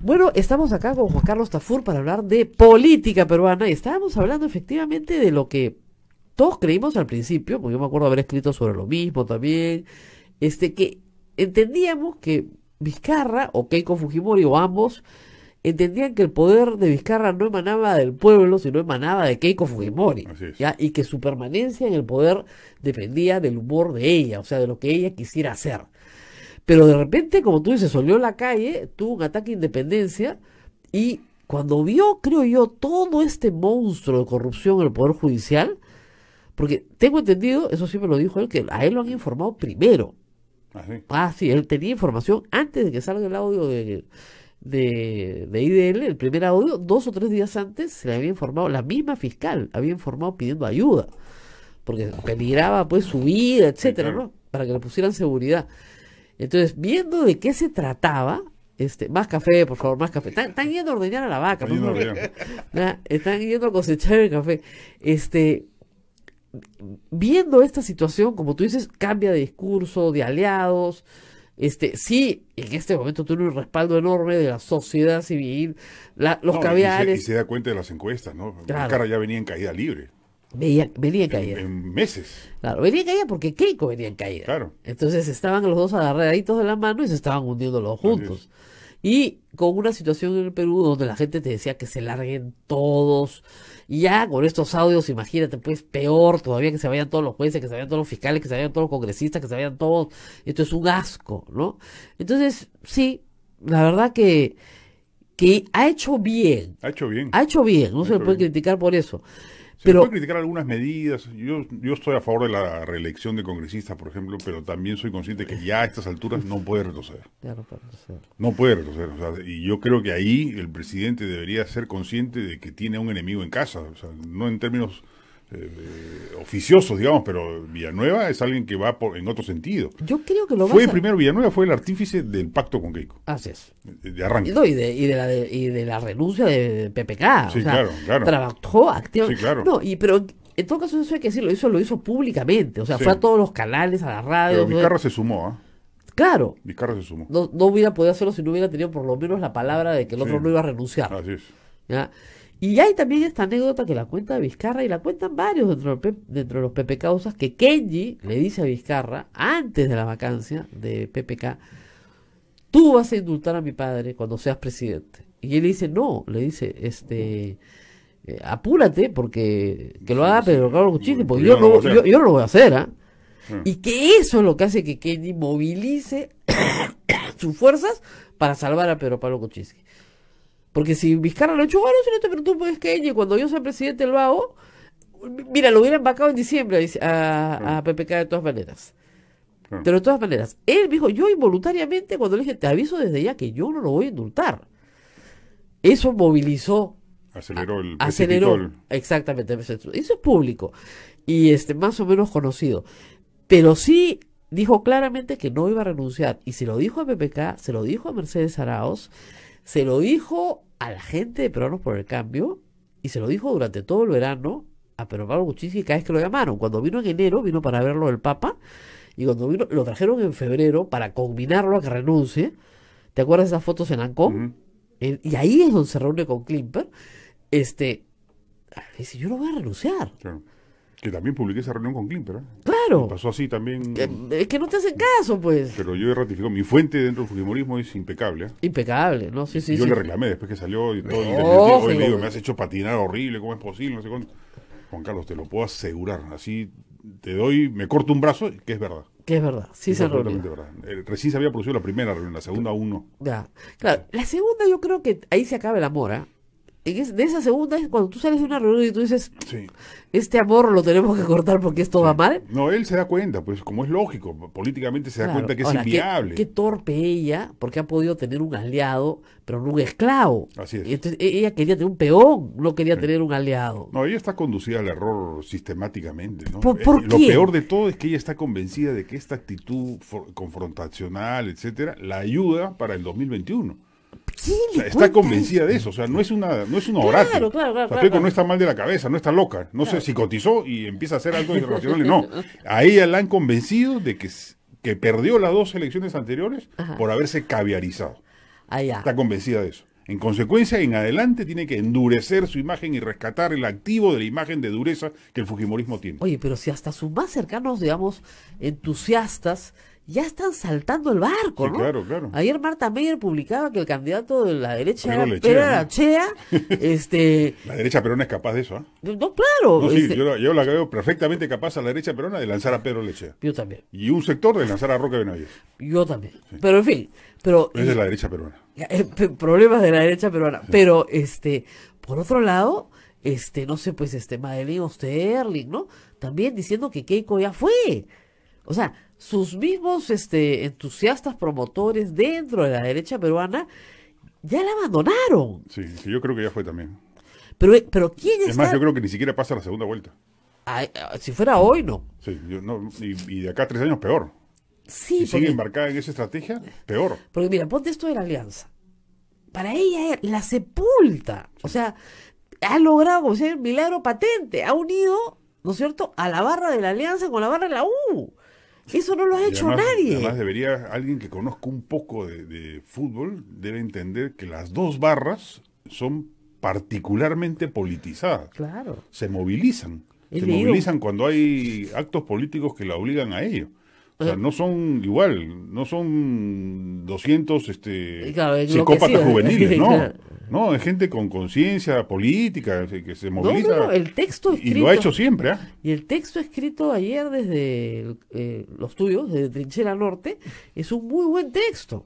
Bueno, estamos acá con Juan Carlos Tafur para hablar de política peruana y estábamos hablando efectivamente de lo que todos creímos al principio, porque yo me acuerdo haber escrito sobre lo mismo también, este que entendíamos que Vizcarra o Keiko Fujimori o ambos entendían que el poder de Vizcarra no emanaba del pueblo, sino emanaba de Keiko Fujimori, y que su permanencia en el poder dependía del humor de ella, o sea, de lo que ella quisiera hacer. Pero de repente, como tú dices, a la calle, tuvo un ataque de independencia y cuando vio, creo yo, todo este monstruo de corrupción en el Poder Judicial, porque tengo entendido, eso sí me lo dijo él, que a él lo han informado primero. Ah, sí, ah, él tenía información antes de que salga el audio de, IDL, el primer audio, dos o tres días antes se le había informado, la misma fiscal había informado pidiendo ayuda, porque peligraba pues su vida, etcétera, ¿no? Para que le pusieran seguridad. Entonces, viendo de qué se trataba, este, más café, por favor, más café. Están, yendo a ordeñar a la vaca, ¿no? Están yendo a cosechar el café. Este, viendo esta situación, como tú dices, cambia de discurso, de aliados. Este, sí, en este momento tiene un respaldo enorme de la sociedad civil, la, los caviares. Y se, da cuenta de las encuestas, ¿no? La cara ya venía en caída libre venían venía en meses. Claro, venía en porque Keiko venían en caída. Claro. Entonces estaban los dos agarraditos de la mano y se estaban hundiendo los juntos. Y con una situación en el Perú donde la gente te decía que se larguen todos. Y ya con estos audios, imagínate, pues peor todavía que se vayan todos los jueces, que se vayan todos los fiscales, que se vayan todos los congresistas, que se vayan todos. Esto es un asco, ¿no? Entonces, sí, la verdad que, que ha hecho bien. Ha hecho bien. Ha hecho bien, no se le puede criticar por eso. Se pero, puede criticar algunas medidas. Yo, yo estoy a favor de la reelección de congresistas, por ejemplo, pero también soy consciente que ya a estas alturas no puede retroceder. Ya no puede retroceder. y yo creo que ahí el presidente debería ser consciente de que tiene un enemigo en casa. O sea, no en términos eh, oficiosos, digamos, pero Villanueva es alguien que va por, en otro sentido. Yo creo que lo Fue el primero Villanueva, fue el artífice del pacto con Keiko. Así es. De, arranque. y, de, la, renuncia de PPK. Sí, claro, claro. Trabajó activamente. Sí, claro. No, y, pero en todo caso, eso hay que decirlo, lo hizo públicamente. O sea, fue a todos los canales, a la radio. Pero Vizcarra se sumó, ¿ah? Claro. Vizcarra se sumó. No, no, hubiera podido hacerlo si no hubiera tenido por lo menos la palabra de que el otro no iba a renunciar. Así es. Y hay también esta anécdota que la cuenta Vizcarra y la cuentan varios dentro, dentro de los PP Causas que Kenji le dice a Vizcarra antes de la vacancia de PPK, tú vas a indultar a mi padre cuando seas presidente. Y él dice, no, le dice, este, eh, apúrate porque que lo haga Pedro Pablo Kuczynski porque yo, no, yo, no lo voy a hacer. ¿ah? Hmm. Y que eso es lo que hace que Kenji movilice sus fuerzas para salvar a Pedro Pablo Kuczynski. Porque si Vizcarra lo hecho, bueno, si no te preocupes, es que ella, cuando yo sea presidente lo hago, mira, lo hubieran vacado en diciembre a, ah. PPK de todas maneras. Pero ah. de todas maneras, él dijo, yo involuntariamente, cuando le dije, te aviso desde ya que yo no lo voy a indultar. Eso movilizó. Aceleró el Aceleró, exactamente. Eso es público. Y este, más o menos conocido. Pero sí dijo claramente que no iba a renunciar. Y se lo dijo a PPK, se lo dijo a Mercedes Araos. Se lo dijo a la gente de Peruanos por el Cambio y se lo dijo durante todo el verano a Pedro Pablo y cada vez que lo llamaron. Cuando vino en enero, vino para verlo el Papa y cuando vino, lo trajeron en febrero para combinarlo a que renuncie. ¿Te acuerdas de esas fotos en Ancón? y ahí es donde se reúne con Klimper. Este, ah, dice, yo no voy a renunciar. Que también publiqué esa reunión con Klimper. ¿eh? pasó así también. es que no te hacen caso, pues. Pero yo he ratificado mi fuente dentro del fujimorismo es impecable. ¿eh? Impecable, ¿no? Sí, sí. Yo le reclamé después que salió y todo. me has hecho patinar horrible, ¿cómo es posible? No Juan Carlos, te lo puedo asegurar. Así te doy, me corto un brazo, que es verdad. Que es verdad, sí eh, Recién se había producido la primera reunión, la segunda uno. Ya, La segunda yo creo que ahí se acaba el amor, ¿ah? de esa segunda es cuando tú sales de una reunión y tú dices, este amor lo tenemos que cortar porque esto va mal. No, él se da cuenta, pues como es lógico, políticamente se da cuenta que es inviable. Qué, torpe ella, porque ha podido tener un aliado, pero no un esclavo. Así es. E, ella quería tener un peón, no quería tener un aliado. No, ella está conducida al error sistemáticamente. ¿no? ¿Por, eh, lo peor de todo es que ella está convencida de que esta actitud confrontacional, etcétera, la ayuda para el 2021 está convencida de eso, o sea, no es una, no es una no está mal de la cabeza, no está loca, no se psicotizó y empieza a hacer algo irracional, no. A ella la han convencido de que, que perdió las dos elecciones anteriores por haberse caviarizado. Ah, está convencida de eso. En consecuencia, en adelante tiene que endurecer su imagen y rescatar el activo de la imagen de dureza que el Fujimorismo tiene. Oye, pero si hasta sus más cercanos, digamos, entusiastas ya están saltando el barco, sí, ¿no? Claro, claro. Ayer Marta Meyer publicaba que el candidato de la derecha era, Lechea, este... La derecha peruana es capaz de eso, ¿ah? No, claro. Este yo, la veo perfectamente capaz a la derecha peruana de lanzar a Pedro Lechea. Yo también. Y un sector de lanzar a Roque Benavides. Yo también. Pero en fin, pero... Es de la derecha peruana. Eh, problemas de la derecha peruana. Pero, este, por otro lado, este, no sé, pues, este, Madeline Osterling, ¿no? También diciendo que Keiko ya fue. O sea, sus mismos este, entusiastas promotores dentro de la derecha peruana ya la abandonaron. Sí, yo creo que ya fue también. Pero, eh, pero ¿quién es? Es más, yo creo que ni siquiera pasa la segunda vuelta. Ah, si fuera hoy, no. Sí, y, de acá a tres años, peor. Sí, si sigue embarcada en esa estrategia, peor. Porque mira, ponte esto de la alianza. Para ella la sepulta. O sea, ha logrado, como sea, el milagro patente. Ha unido, ¿no es cierto?, a la barra de la alianza con la barra de la U. Eso no lo ha hecho nadie. Además, debería alguien que conozca un poco de, fútbol debe entender que las dos barras son particularmente politizadas. Claro. Se movilizan. se movilizan cuando hay actos políticos que la obligan a ello. O sea, no son igual, no son 200 este, psicópatas juveniles, ¿no? No, es gente con conciencia política que se moviliza. el texto Y lo ha hecho siempre, ¿ah? Y el texto escrito ayer desde eh, los tuyos, desde Trinchera Norte, es un muy buen texto,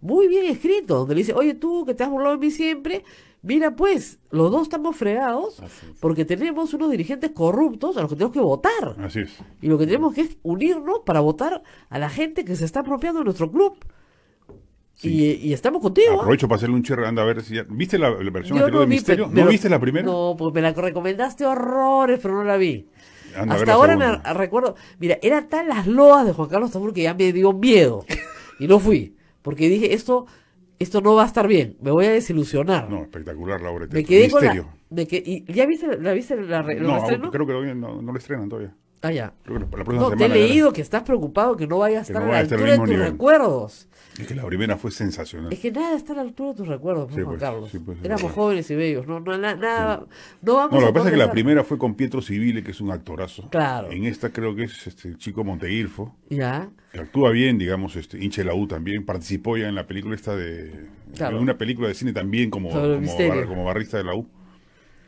muy bien escrito, donde le dice, oye tú que te has burlado de mí siempre, Mira, pues, los dos estamos fregados porque tenemos unos dirigentes corruptos a los que tenemos que votar. Así es. Y lo que tenemos que es unirnos para votar a la gente que se está apropiando de nuestro club. Y, estamos contigo. ¿ah? Aprovecho para hacerle un chirrando anda a ver si ya... ¿Viste la, versión anterior de Misterio? ¿No viste la primera? No, pues me la recomendaste horrores, pero no la vi. Hasta ahora me recuerdo... Mira, eran tan las loas de Juan Carlos Tambur que ya me dio miedo. y no fui. Porque dije, esto esto no va a estar bien, me voy a desilusionar. No, espectacular la obra de Me quedé con la, que, y, ¿Ya viste, la, viste la, no, creo que no, no lo estrenan todavía. Ah, ya. la no, te he leído que estás preocupado que no vaya a estar a la altura de tus recuerdos. Es que la primera fue sensacional. Es que nada está a la altura de tus recuerdos, Juan pues, Carlos. Pues, Éramos jóvenes y bellos. No, no, nada, no vamos no, lo que pasa es que la primera fue con Pietro Civile, que es un actorazo. Claro. En esta creo que es este el chico Monteirfo. Ya actúa bien, digamos, este, hinche la U también, participó ya en la película esta de... una película de cine también como, como, barrista de la U.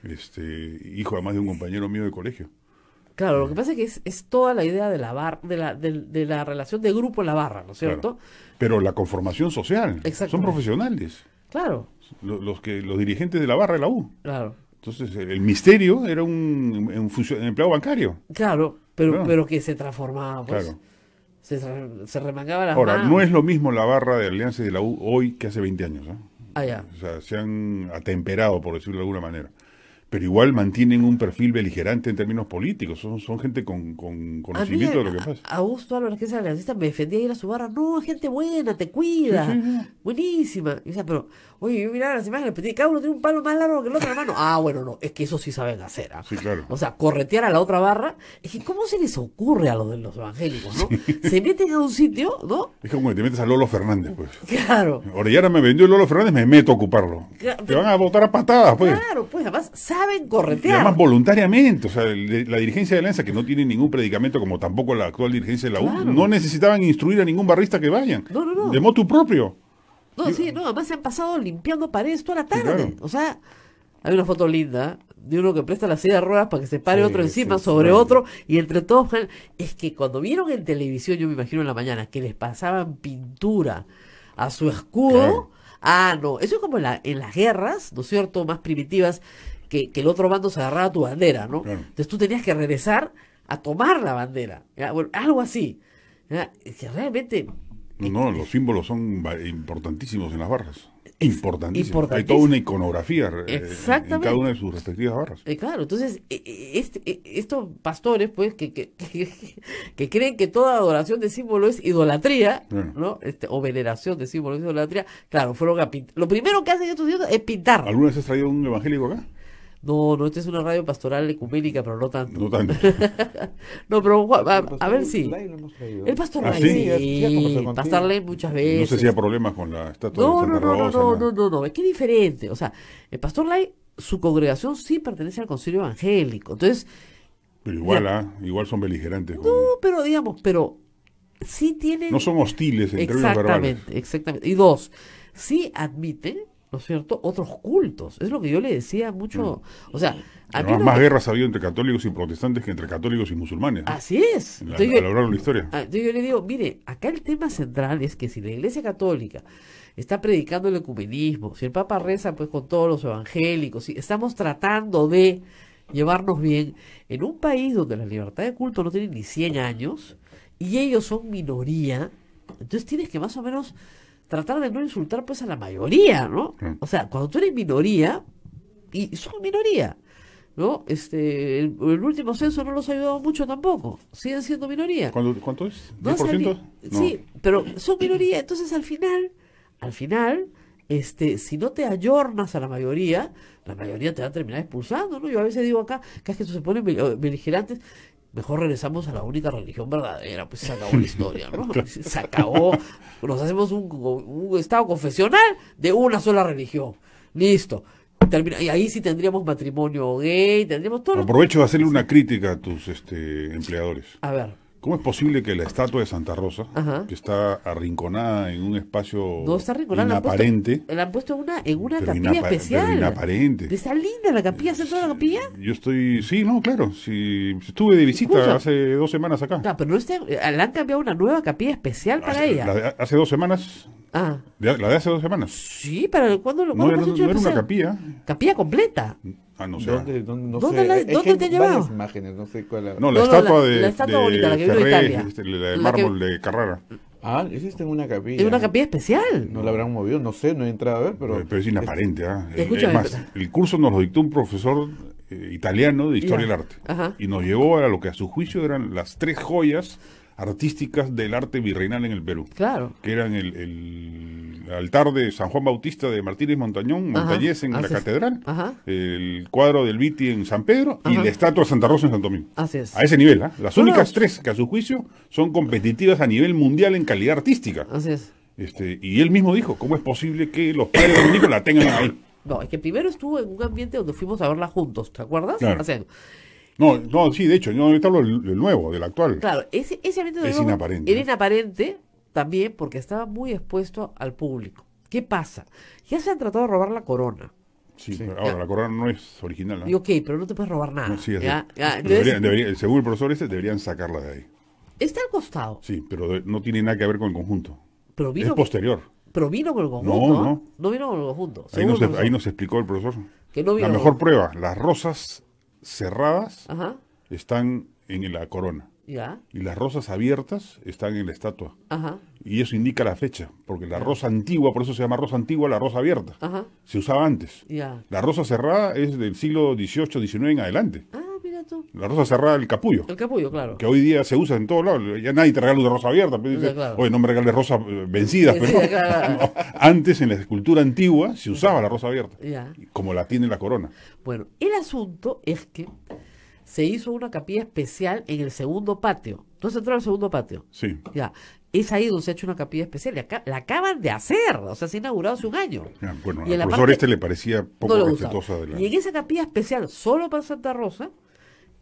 Este, hijo además de un compañero mío de colegio. Claro, lo eh. que pasa es que es, toda la idea de la, bar, de, la de, la relación de grupo en la barra, ¿no es cierto? Pero la conformación social, son profesionales. Claro. Los, que, los dirigentes de la barra de la U. Claro. Entonces, el, misterio era un, un, empleado bancario. Claro, pero, pero que se transformaba. Pues. Claro. Se, se remangaba las Ahora, no es lo mismo la barra de Alianza y de la U hoy que hace 20 años. ¿eh? Ah, ya. O sea, se han atemperado, por decirlo de alguna manera. Pero igual mantienen un perfil beligerante en términos políticos. Son, son gente con, conocimiento de lo que pasa. A Augusto Álvarez, que es aliancista, me defendía ir a su barra. No, gente buena, te cuida. Buenísima. O sea, pero Oye, mirá las imágenes, pues, cada uno tiene un palo más largo que el otro, hermano. Ah, bueno, no, es que eso sí saben hacer. ¿ah? Sí, claro. O sea, corretear a la otra barra. Es que, ¿cómo se les ocurre a los de los evangélicos, no? Se meten a un sitio, ¿no? Es como que te metes a Lolo Fernández, pues. Claro. Orellana me vendió Lolo Fernández, me meto a ocuparlo. te van a botar a patadas, pues. Claro, pues, además saben corretear. Y además, voluntariamente. O sea, la dirigencia de Alianza, que no tiene ningún predicamento, como tampoco la actual dirigencia de la U, no necesitaban instruir a ningún barrista que vayan. No, no, no. De moto propio. No, sí, no, además se han pasado limpiando paredes toda la tarde. O sea, hay una foto linda de uno que presta la silla de ruedas para que se pare otro encima sobre otro y entre todos es que cuando vieron en televisión yo me imagino en la mañana que les pasaban pintura a su escudo ah no eso es como en, las guerras no es cierto más primitivas que, el otro bando se agarraba tu bandera no entonces tú tenías que regresar a tomar la bandera algo así Es que realmente no, los símbolos son importantísimos en las barras. Importantísimos. Hay toda una iconografía eh, en cada una de sus respectivas barras. Eh, claro, entonces, e, e, este, e, estos pastores, pues, que, que, creen que toda adoración de símbolo es idolatría, ¿no? Este, o veneración de símbolo es idolatría, claro, fueron Lo primero que hacen estos dioses es pintar. ¿Alguna vez has traído un evangélico acá? No, no, esta es una radio pastoral ecuménica, pero no tanto. No tanto. no, pero a, ver si. Sí. El pastor Lai. Ah, sí, pastor Lai muchas veces. No sé si hay problemas con la estatua no, de Santa no, no, No, no, no, no, no, es que es diferente. O sea, el pastor Lai, su congregación sí pertenece al concilio evangélico. Entonces. Pero igual, ¿ah? igual son beligerantes. No, pero digamos, pero sí tienen. No son hostiles en términos Exactamente, exactamente. Y dos, sí admiten ¿no es cierto?, otros cultos. Es lo que yo le decía mucho. Mm. O sea, a más guerras ha habido entre católicos y protestantes que entre católicos y musulmanes. Así es. historia. yo le digo, mire, acá el tema central es que si la Iglesia Católica está predicando el ecumenismo, si el Papa reza pues con todos los evangélicos, si estamos tratando de llevarnos bien en un país donde la libertad de culto no tiene ni 100 años y ellos son minoría, entonces tienes que más o menos tratar de no insultar pues a la mayoría, ¿no? O sea, cuando tú eres minoría, y son minoría, ¿no? Este, el, último censo no los ha ayudado mucho tampoco, siguen siendo minoría. ¿Cuánto, es? ¿10%? Sí, pero son minoría, entonces al final, al final, este, si no te ayornas a la mayoría, la mayoría te va a terminar expulsando, ¿no? Yo a veces digo acá, que es que se ponen eh, beligerantes, mejor regresamos a la única religión verdadera, pues se acabó la historia, ¿no? Se acabó, nos hacemos un, estado confesional de una sola religión, listo. Termina, y ahí sí tendríamos matrimonio gay, tendríamos todo. Aprovecho de hacerle una crítica a tus este, empleadores. A ver. ¿Cómo es posible que la estatua de Santa Rosa, que está arrinconada en un espacio no, está inaparente, la han puesto, una, en una capilla especial? Pero inaparente. ¿Está linda la capilla, se toda la capilla? Yo estoy, sí, no, claro, sí, estuve de visita hace dos semanas acá. No, pero no está, eh, le han cambiado una nueva capilla especial para ella. hace dos semanas. Ah. la de hace dos semanas. Sí, para cuándo lo, no, no, era una capilla. Capilla completa. Ah, no sé. ¿Dónde, dónde, no sé, te Varias imágenes, no sé cuál No, la estatua de, la estatua de bonita, la este, de mármol de Carrara. Ah, existe en una capilla. Es una capilla especial. No la habrán movido, no sé, no he entrado a ver, pero. Pero es inaparente, ¿eh? el curso nos lo dictó un profesor eh, italiano de Historia del Arte. Y nos llevó a lo que a su juicio eran las tres joyas artísticas del arte virreinal en el Perú. Claro. Que eran el, altar de San Juan Bautista de Martínez Montañón, Montañés en la catedral, el cuadro del Viti en San Pedro y la estatua de Santa Rosa en Santo Domingo. Así es. A ese nivel, ¿ah? Las únicas tres que a su juicio son competitivas a nivel mundial en calidad artística. Así es. Este, y él mismo dijo, ¿cómo es posible que los padres dominicos la tengan ahí? No, es que primero estuvo en un ambiente donde fuimos a verla juntos, ¿te acuerdas? Claro. No, no, sí, de hecho, yo no hablo del nuevo, del actual. Claro, ese, ese evento es inaparente. Era inaparente también porque estaba muy expuesto al público. ¿Qué pasa? Ya se han tratado de robar la corona. Sí, Pero ahora la corona no es original. ¿no? ¿eh? Y ok, pero no te puedes robar nada. sí, ya, según el profesor ese, deberían sacarla de ahí. Está al costado. Sí, pero no tiene nada que ver con el conjunto. Pero vino, es posterior. Pero vino con el conjunto. No, ¿eh? no. No vino con el conjunto. Ahí nos, ahí nos, explicó el profesor. la mejor prueba, las rosas cerradas están en la corona. Y las rosas abiertas están en la estatua. Ajá. Y eso indica la fecha, porque la rosa antigua, por eso se llama rosa antigua, la rosa abierta. Ajá. Se usaba antes. La rosa cerrada es del siglo XVIII, XIX en adelante. Ah, la rosa cerrada, el capullo. El capullo, claro. Que hoy día se usa en todos lados. Ya nadie te regala una rosa abierta. Pero pues, no me regales rosas eh, vencidas. Pero Antes, en la escultura antigua, se usaba la rosa abierta. Como la tiene la corona. Bueno, el asunto es que se hizo una capilla especial en el segundo patio. entonces has entrado al segundo patio? Sí. Ya. Es ahí donde se ha hecho una capilla especial. la acaban de hacer. O sea, se ha inaugurado hace un año. bueno, y al profesor este le parecía poco Y en esa capilla especial, solo para Santa Rosa,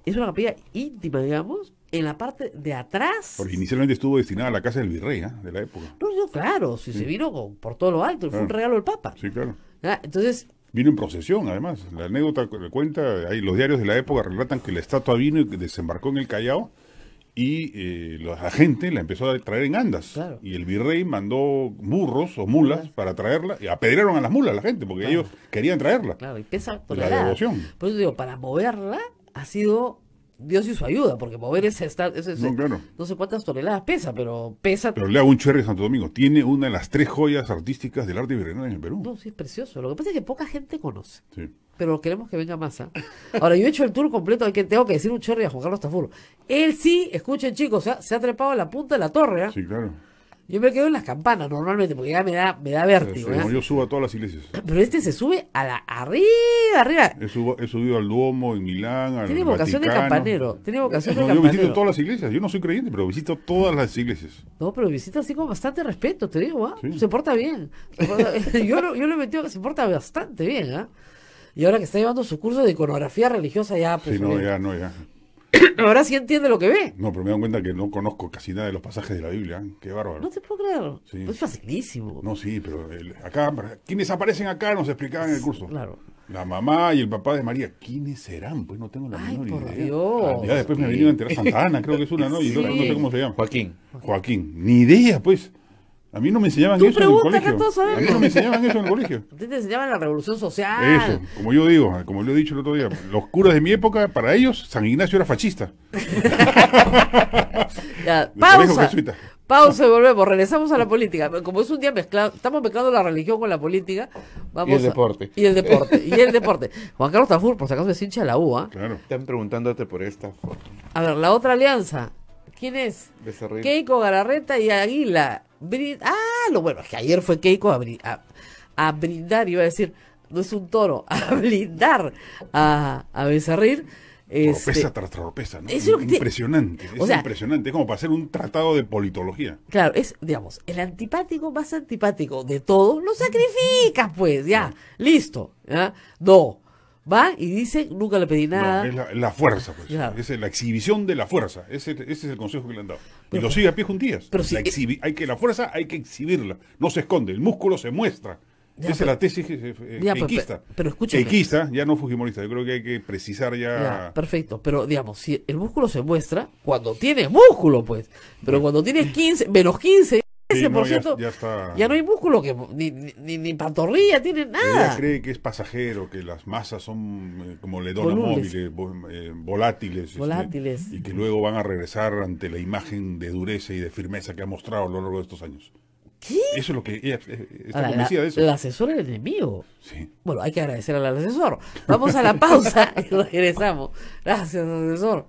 es una capilla íntima, digamos, en la parte de atrás. Porque inicialmente estuvo destinada a la casa del virrey, ¿ah? De la época. No, claro, si se vino por todo lo alto, fue un ah. regalo del Papa. Sí, claro. Ah, entonces... Vino en procesión, además. La anécdota cuenta, hay los diarios de la época relatan que la estatua vino y desembarcó en el Callao y eh, la gente la empezó a traer en andas. Y el virrey mandó burros o mulas para traerla, y apedrearon a las mulas la gente, porque ellos querían traerla. Claro, y pesa por la devoción. Por eso digo, para moverla ha sido Dios y su ayuda, porque mover ese, está, no, sé cuántas toneladas pesa, pero pesa. Pero le hago un cherry de Santo Domingo. Tiene una de las tres joyas artísticas del arte virreinal en el Perú. No, sí, es precioso. Lo que pasa es que poca gente conoce. Sí. Pero queremos que venga más. ¿ah? Ahora, yo he hecho el tour completo. Hay que, tengo que decir un cherry a Juan Carlos Tafuro. Él sí, escuchen chicos, ¿ah? se ha trepado a la punta de la torre. ¿ah? Sí, claro yo me quedo en las campanas normalmente, porque ya me da, me da vértigo. yo subo a todas las iglesias. Pero este se sube a la arriba, arriba. He, subido al Duomo en Milán, al Tiene vocación de campanero. Tiene vocación de campanero. Yo visito todas las iglesias. Yo no soy creyente, pero visito todas las iglesias. No, pero visita así con bastante respeto, te digo. ¿ah? Se porta bien. yo, lo, yo he metido que se porta bastante bien. ¿ah? Y ahora que está llevando su curso de iconografía religiosa ya, pues. Sí, no, eh, ya, no, ya. Ahora sí entiende lo que ve. No, pero me doy cuenta que no conozco casi nada de los pasajes de la Biblia. ¿eh? Qué bárbaro. No te puedo creer. Es facilísimo. No, sí, pero acá, quiénes aparecen acá nos explicaban en el curso. Claro. La mamá y el papá de María, ¿quiénes serán? Pues no tengo la Ay, por idea. Dios. Ya después me venido a enterar Santa Ana, creo que es una, ¿no? Y sí. no, sé cómo se llama. Joaquín. Joaquín. Ni idea, pues. A mí no me enseñaban eso en el colegio. A mí no me enseñaban eso en el colegio. Ustedes te enseñaban la revolución social. Eso, como yo digo, como lo he dicho el otro día, los curas de mi época, para ellos, San Ignacio era fascista. pausa. Pausa volvemos. Regresamos a la política. Como es un día mezclado, estamos mezclando la religión con la política. Vamos y el deporte. y el deporte. y el deporte. Juan Carlos Tafur, por si acaso, es hincha de la UA. ¿ah? Claro. Están preguntándote por esta foto. A ver, la otra alianza. ¿Quién es? Keiko Gararreta y Aguila ah, lo bueno es que ayer fue Keiko a, a, brindar, iba a decir, no es un toro, a brindar a, a Becerril. Este tras tropeza, impresionante, es impresionante, como para hacer un tratado de politología. Claro, es, digamos, el antipático más antipático de todos, lo sacrifica pues, ya, ah. listo, ¿ya? No, va y dice, nunca le pedí nada. es la, fuerza, pues. Es la exhibición de la fuerza. Ese, es el consejo que le han dado. y lo sigue a pie juntillas. Pero la, eh. hay que, la fuerza hay que exhibirla. No se esconde, el músculo se muestra. Esa es la tesis eh, ya, pero, pero Equista, ya no fujimorista. Yo creo que hay que precisar ya... ya... Perfecto, pero digamos, si el músculo se muestra cuando tiene músculo, pues. Pero cuando tiene 15, menos 15 ya, no hay músculo, que, ni, ni, ni pantorrilla, tiene nada. Ella cree que es pasajero, que las masas son eh, como ledos móviles, eh, volátiles. Este, volátiles. y que luego van a regresar ante la imagen de dureza y de firmeza que ha mostrado a lo largo de estos años. ¿Qué? Eso es lo que ella eh, está de eso. del enemigo. Sí. Bueno, hay que agradecer al asesor. Vamos a la pausa y regresamos. Gracias, asesor.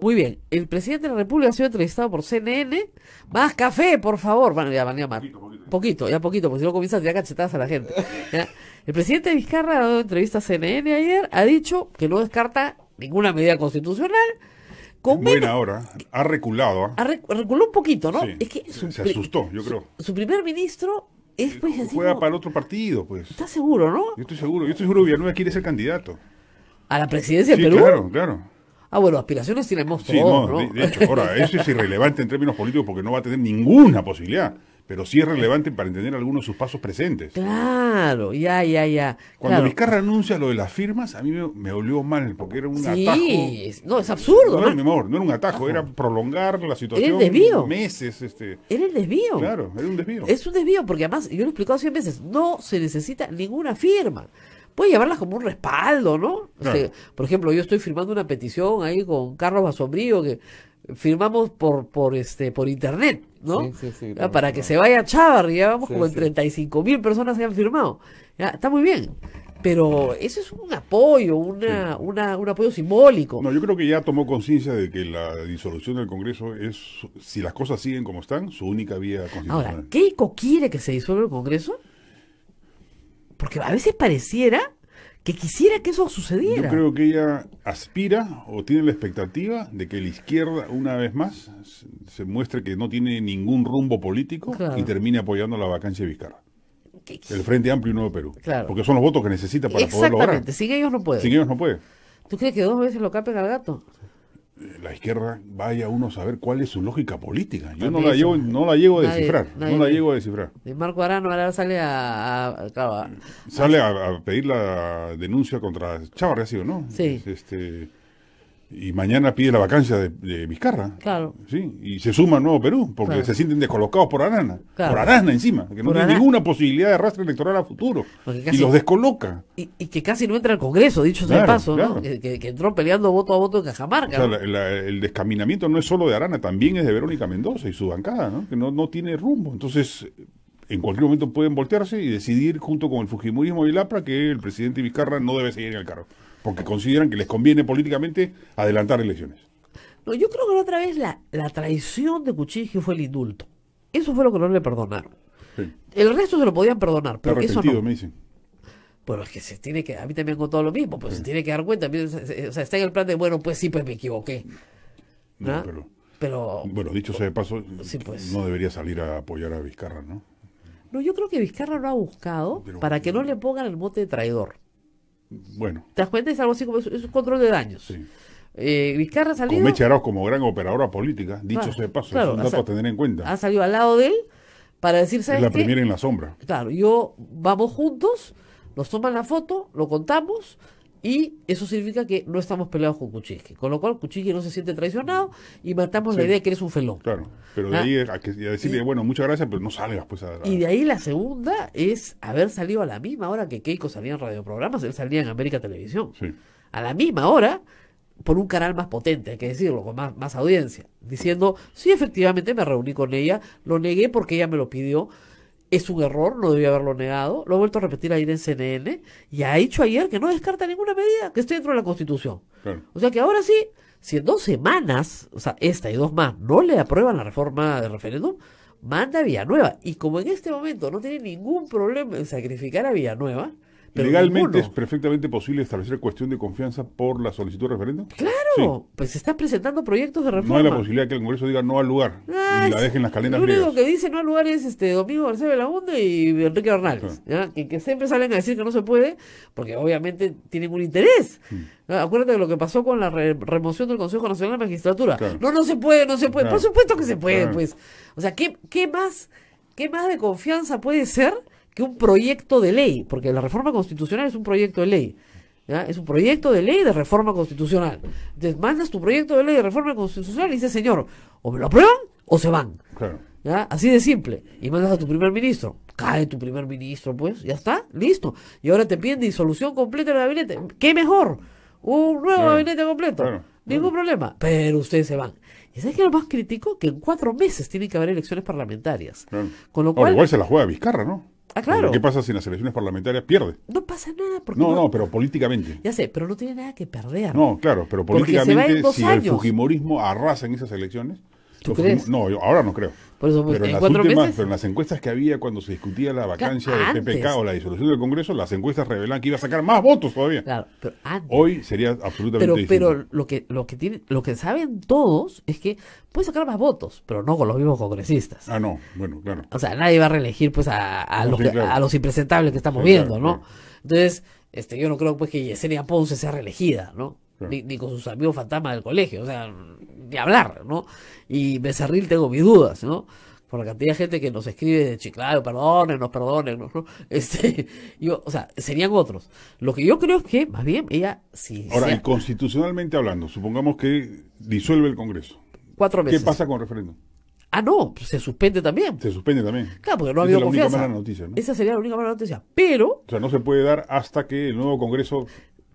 Muy bien, el presidente de la República ha sido entrevistado por CNN. Más café, por favor. Bueno, ya, Poquito, ya poquito, porque si no comienzas ya cachetadas a la gente. El presidente Vizcarra, ha dado entrevista a CNN ayer, ha dicho que no descarta ninguna medida constitucional. Buena hora, ha reculado. ¿ah? Ha reculó un poquito, ¿no? se asustó, yo creo. Su, primer ministro es eh, pues así Juega para el otro partido, pues. ¿Estás seguro, no? Yo estoy seguro, yo estoy seguro que Villanueva quiere ser candidato. ¿A la presidencia del de Perú? Claro, claro. Ah, bueno, aspiraciones tenemos todos, no, De, hecho, ahora, eso es irrelevante en términos políticos porque no va a tener ninguna posibilidad, pero sí es relevante para entender algunos de sus pasos presentes. Claro, ya, ya, ya. Cuando claro. Vizcarra anuncia lo de las firmas, a mí me, me olió mal porque era un atajo. no, es absurdo. No, amor, no era un atajo, era prolongar la situación. Era el desvío. Meses, este. Era el desvío. Claro, era un desvío. Es un desvío porque además, yo lo he explicado 100 veces, no se necesita ninguna firma puede llevarlas como un respaldo, ¿no? por ejemplo, yo estoy firmando una petición ahí con Carlos Basombrío que firmamos por por este por internet, ¿no? para que se vaya a y ya vamos como en 35 mil personas que han firmado. está muy bien. Pero eso es un apoyo, una, una, un apoyo simbólico. No, yo creo que ya tomó conciencia de que la disolución del Congreso es, si las cosas siguen como están, su única vía constitucional. Ahora, ¿Keiko quiere que se disuelva el Congreso? Porque a veces pareciera que quisiera que eso sucediera. Yo creo que ella aspira o tiene la expectativa de que la izquierda, una vez más, se muestre que no tiene ningún rumbo político y termine apoyando la vacancia de Vizcarra. El Frente Amplio y Nuevo Perú. Claro. Porque son los votos que necesita para poder lograr. Exactamente, sin ellos no puede. Sin ellos no puede. ¿Tú crees que dos veces lo capen al gato? la izquierda vaya uno a saber cuál es su lógica política. Yo no la, llevo, no la llego a descifrar, no la llego a descifrar. Y Marco Arano ahora sale a... sale a, pedir la denuncia contra Chávarri, ¿ha sido, no? Sí. Este, y mañana pide la vacancia de, Vizcarra. Claro. ¿sí? Y se suma a Nuevo Perú, porque se sienten descolocados por Arana. Por Arana encima, que no tiene ninguna posibilidad de arrastre electoral a futuro. y los descoloca. Y, que casi no entra al Congreso, dicho sea paso, ¿no? que, entró peleando voto a voto en Cajamarca. el descaminamiento no es solo de Arana, también es de Verónica Mendoza y su bancada, ¿no? que no, no tiene rumbo. Entonces, en cualquier momento pueden voltearse y decidir junto con el Fujimorismo y Lapra que el presidente Vizcarra no debe seguir en el cargo porque consideran que les conviene políticamente adelantar elecciones. No, yo creo que la otra vez la, traición de Cuchillo fue el indulto. Eso fue lo que no le perdonaron. El resto se lo podían perdonar, pero eso me dicen. Bueno, es que se tiene que, a mí también con todo lo mismo, pues se tiene que dar cuenta. O sea, está en el plan de, bueno, pues sí, pues me equivoqué. No, ¿Ah? pero, Bueno, dicho sea de paso, pues. no debería salir a apoyar a Vizcarra, ¿no? No, yo creo que Vizcarra lo ha buscado para que no le pongan el mote de traidor. Bueno. ¿Te das cuenta? Es algo así como es, un control de daños. Sí. Eh, Vizcarra salió. como gran operadora política, dicho de paso, es un dato a tener en cuenta. Ha salido al lado de él para decirse la primera en la sombra. Claro, yo, vamos juntos, nos toman la foto, lo contamos, y eso significa que no estamos peleados con Cuchiche, Con lo cual, Cuchiche no se siente traicionado y matamos la idea de que eres un felón. Claro, pero de ah. ahí a, decirle, bueno, muchas gracias, pero no salgas pues a, Y de ahí la segunda es haber salido a la misma hora que Keiko salía en programas, él salía en América Televisión. Sí. A la misma hora, por un canal más potente, hay que decirlo, con más, más audiencia, diciendo, sí, efectivamente me reuní con ella, lo negué porque ella me lo pidió, es un error, no debía haberlo negado. Lo ha vuelto a repetir ayer en CNN y ha dicho ayer que no descarta ninguna medida que esté dentro de la Constitución. O sea que ahora sí, si en dos semanas, o sea, esta y dos más, no le aprueban la reforma del referéndum, manda a Villanueva. Y como en este momento no tiene ningún problema en sacrificar a Villanueva, Legalmente es perfectamente posible establecer cuestión de confianza por la solicitud de referéndum? Claro, pues se están presentando proyectos de reforma. No hay la posibilidad que el Congreso diga no al lugar y la dejen las calendas Lo único que dice no al lugar es este Domingo García Belabonde y Enrique Bernales, que, siempre salen a decir que no se puede porque obviamente tienen un interés. Mm. Acuérdate de lo que pasó con la remoción del Consejo Nacional de Magistratura. No, no se puede, no se puede. Por supuesto que se puede, pues. O sea, qué más, ¿qué más de confianza puede ser? que un proyecto de ley, porque la reforma constitucional es un proyecto de ley, es un proyecto de ley de reforma constitucional. Entonces mandas tu proyecto de ley de reforma constitucional y dices, señor, o me lo aprueban o se van. Así de simple. Y mandas a tu primer ministro. Cae tu primer ministro, pues, ya está, listo. Y ahora te piden disolución completa del gabinete. ¿Qué mejor? Un nuevo gabinete completo. Ningún problema. Pero ustedes se van. ¿Y sabes que es lo más crítico? Que en cuatro meses tienen que haber elecciones parlamentarias. Con lo cual. igual se la juega Vizcarra, ¿no? Ah, ¿Qué pasa si en las elecciones parlamentarias pierde? No pasa nada. no, no, pero políticamente. Ya sé, pero no tiene nada que perder. No, claro, pero políticamente, si el Fujimorismo arrasa en esas elecciones, no, yo ahora no creo. Por eso, pues, pero, en las encuestas que había cuando se discutía la vacancia del PPK o la disolución del Congreso, las encuestas revelan que iba a sacar más votos todavía. Claro, pero Hoy sería absolutamente pero, Pero lo que, lo, que tiene, lo que saben todos es que puede sacar más votos, pero no con los mismos congresistas. Ah, no, bueno, claro. O sea, nadie va a reelegir pues a, los, impresentables que estamos viendo, ¿no? Entonces, este, yo no creo pues que Yesenia Ponce sea reelegida, ¿no? ni, con sus amigos fantasmas del colegio, o sea, ni hablar, ¿no? Y Becerril tengo mis dudas, ¿no? Por la cantidad de gente que nos escribe de Chiclado, perdónenos, perdónenos, ¿no? Este, yo, o sea, serían otros. Lo que yo creo es que, más bien, ella sí. Ahora, y constitucionalmente hablando, supongamos que disuelve el Congreso. Cuatro meses. ¿Qué pasa con el referéndum? Ah, no, pues se suspende también. Se suspende también. Claro, porque no ha habido Esa sería la única mala noticia. Pero. O sea, no se puede dar hasta que el nuevo Congreso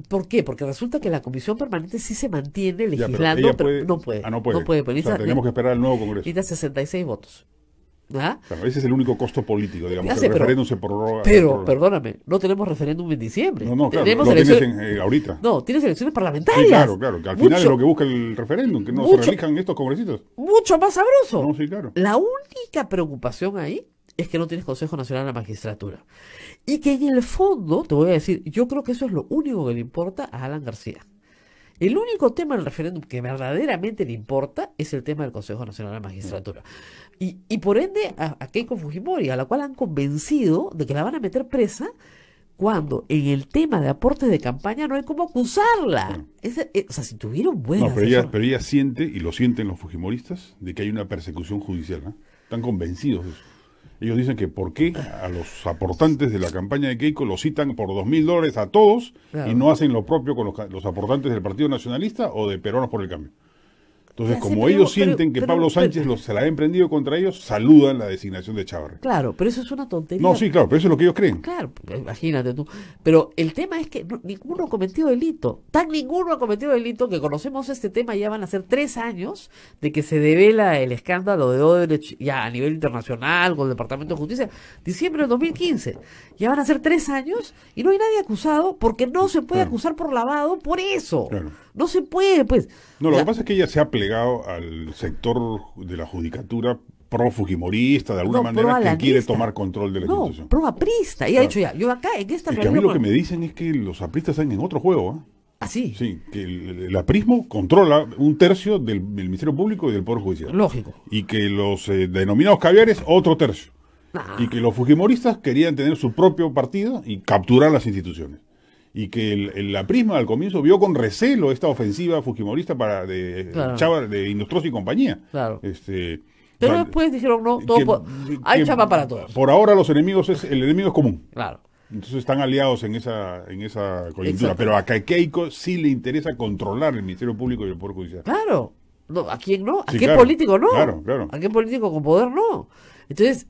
¿Por qué? Porque resulta que la comisión permanente sí se mantiene legislando, pero, no puede. Ah, no puede. No pues, tenemos que esperar al nuevo Congreso. Necesita 66 votos. ¿Ah? Claro, ese es el único costo político, digamos. el referéndum se prorroga. Pero, perdóname, no tenemos referéndum en diciembre. No, no, claro, tenemos elecciones, tienes eh, ahorita. No, tienes elecciones parlamentarias. claro, claro, que al final es lo que busca el referéndum, que no se relijan estos congresitos. Mucho más sabroso. No, sí, claro. La única preocupación ahí es que no tienes Consejo Nacional de la Magistratura. Y que en el fondo, te voy a decir, yo creo que eso es lo único que le importa a Alan García. El único tema del referéndum que verdaderamente le importa es el tema del Consejo Nacional de la Magistratura. Y, y por ende a, Keiko Fujimori, a la cual han convencido de que la van a meter presa cuando en el tema de aportes de campaña no hay como acusarla. Eh, o sea, si tuvieron buenas... pero ella, siente, y lo sienten los Fujimoristas, de que hay una persecución judicial. Están convencidos de eso. Ellos dicen que por qué a los aportantes de la campaña de Keiko los citan por dos mil dólares a todos y no hacen lo propio con los, los aportantes del Partido Nacionalista o de Peruanos por el Cambio. Entonces, como ellos sienten que Pablo Sánchez los, se la ha emprendido contra ellos, saludan la designación de Chávarri. Claro, pero eso es una tontería. No, sí, claro, pero eso es lo que ellos creen. Claro, pues, imagínate tú. Pero el tema es que ninguno ha cometido delito. Tan ninguno ha cometido delito que conocemos este tema, ya van a ser tres años de que se devela el escándalo de Odebrecht ya a nivel internacional con el Departamento de Justicia, diciembre de 2015. Ya van a ser tres años y no hay nadie acusado porque no se puede acusar por lavado por eso. Claro. No se puede, pues. No, lo que pasa es que ella se ha plegado al sector de la judicatura pro-fujimorista, de alguna manera, que quiere tomar control de la institución. No, pro-aprista. y ha dicho ya, yo acá, en esta... Es a mí lo que me dicen es que los apristas están en otro juego, ¿Ah, ah sí? Sí, que el, aprismo controla un tercio del, Ministerio Público y del Poder Judicial. Lógico. Y que los eh, denominados caviares, otro tercio. Ah. Y que los fujimoristas querían tener su propio partido y capturar las instituciones y que el, la Prisma al comienzo vio con recelo esta ofensiva fujimorista para de claro. de Industros y compañía. Claro. Este, pero después dijeron, no, hay chapa para todos. Por ahora los enemigos es, el enemigo es común. Claro. Entonces están aliados en esa, en esa coyuntura. Pero a Keiko sí le interesa controlar el Ministerio Público y el Poder Judicial. Claro. ¿A quién no? ¿A qué político no? Claro, claro. ¿A qué político con poder no? Entonces,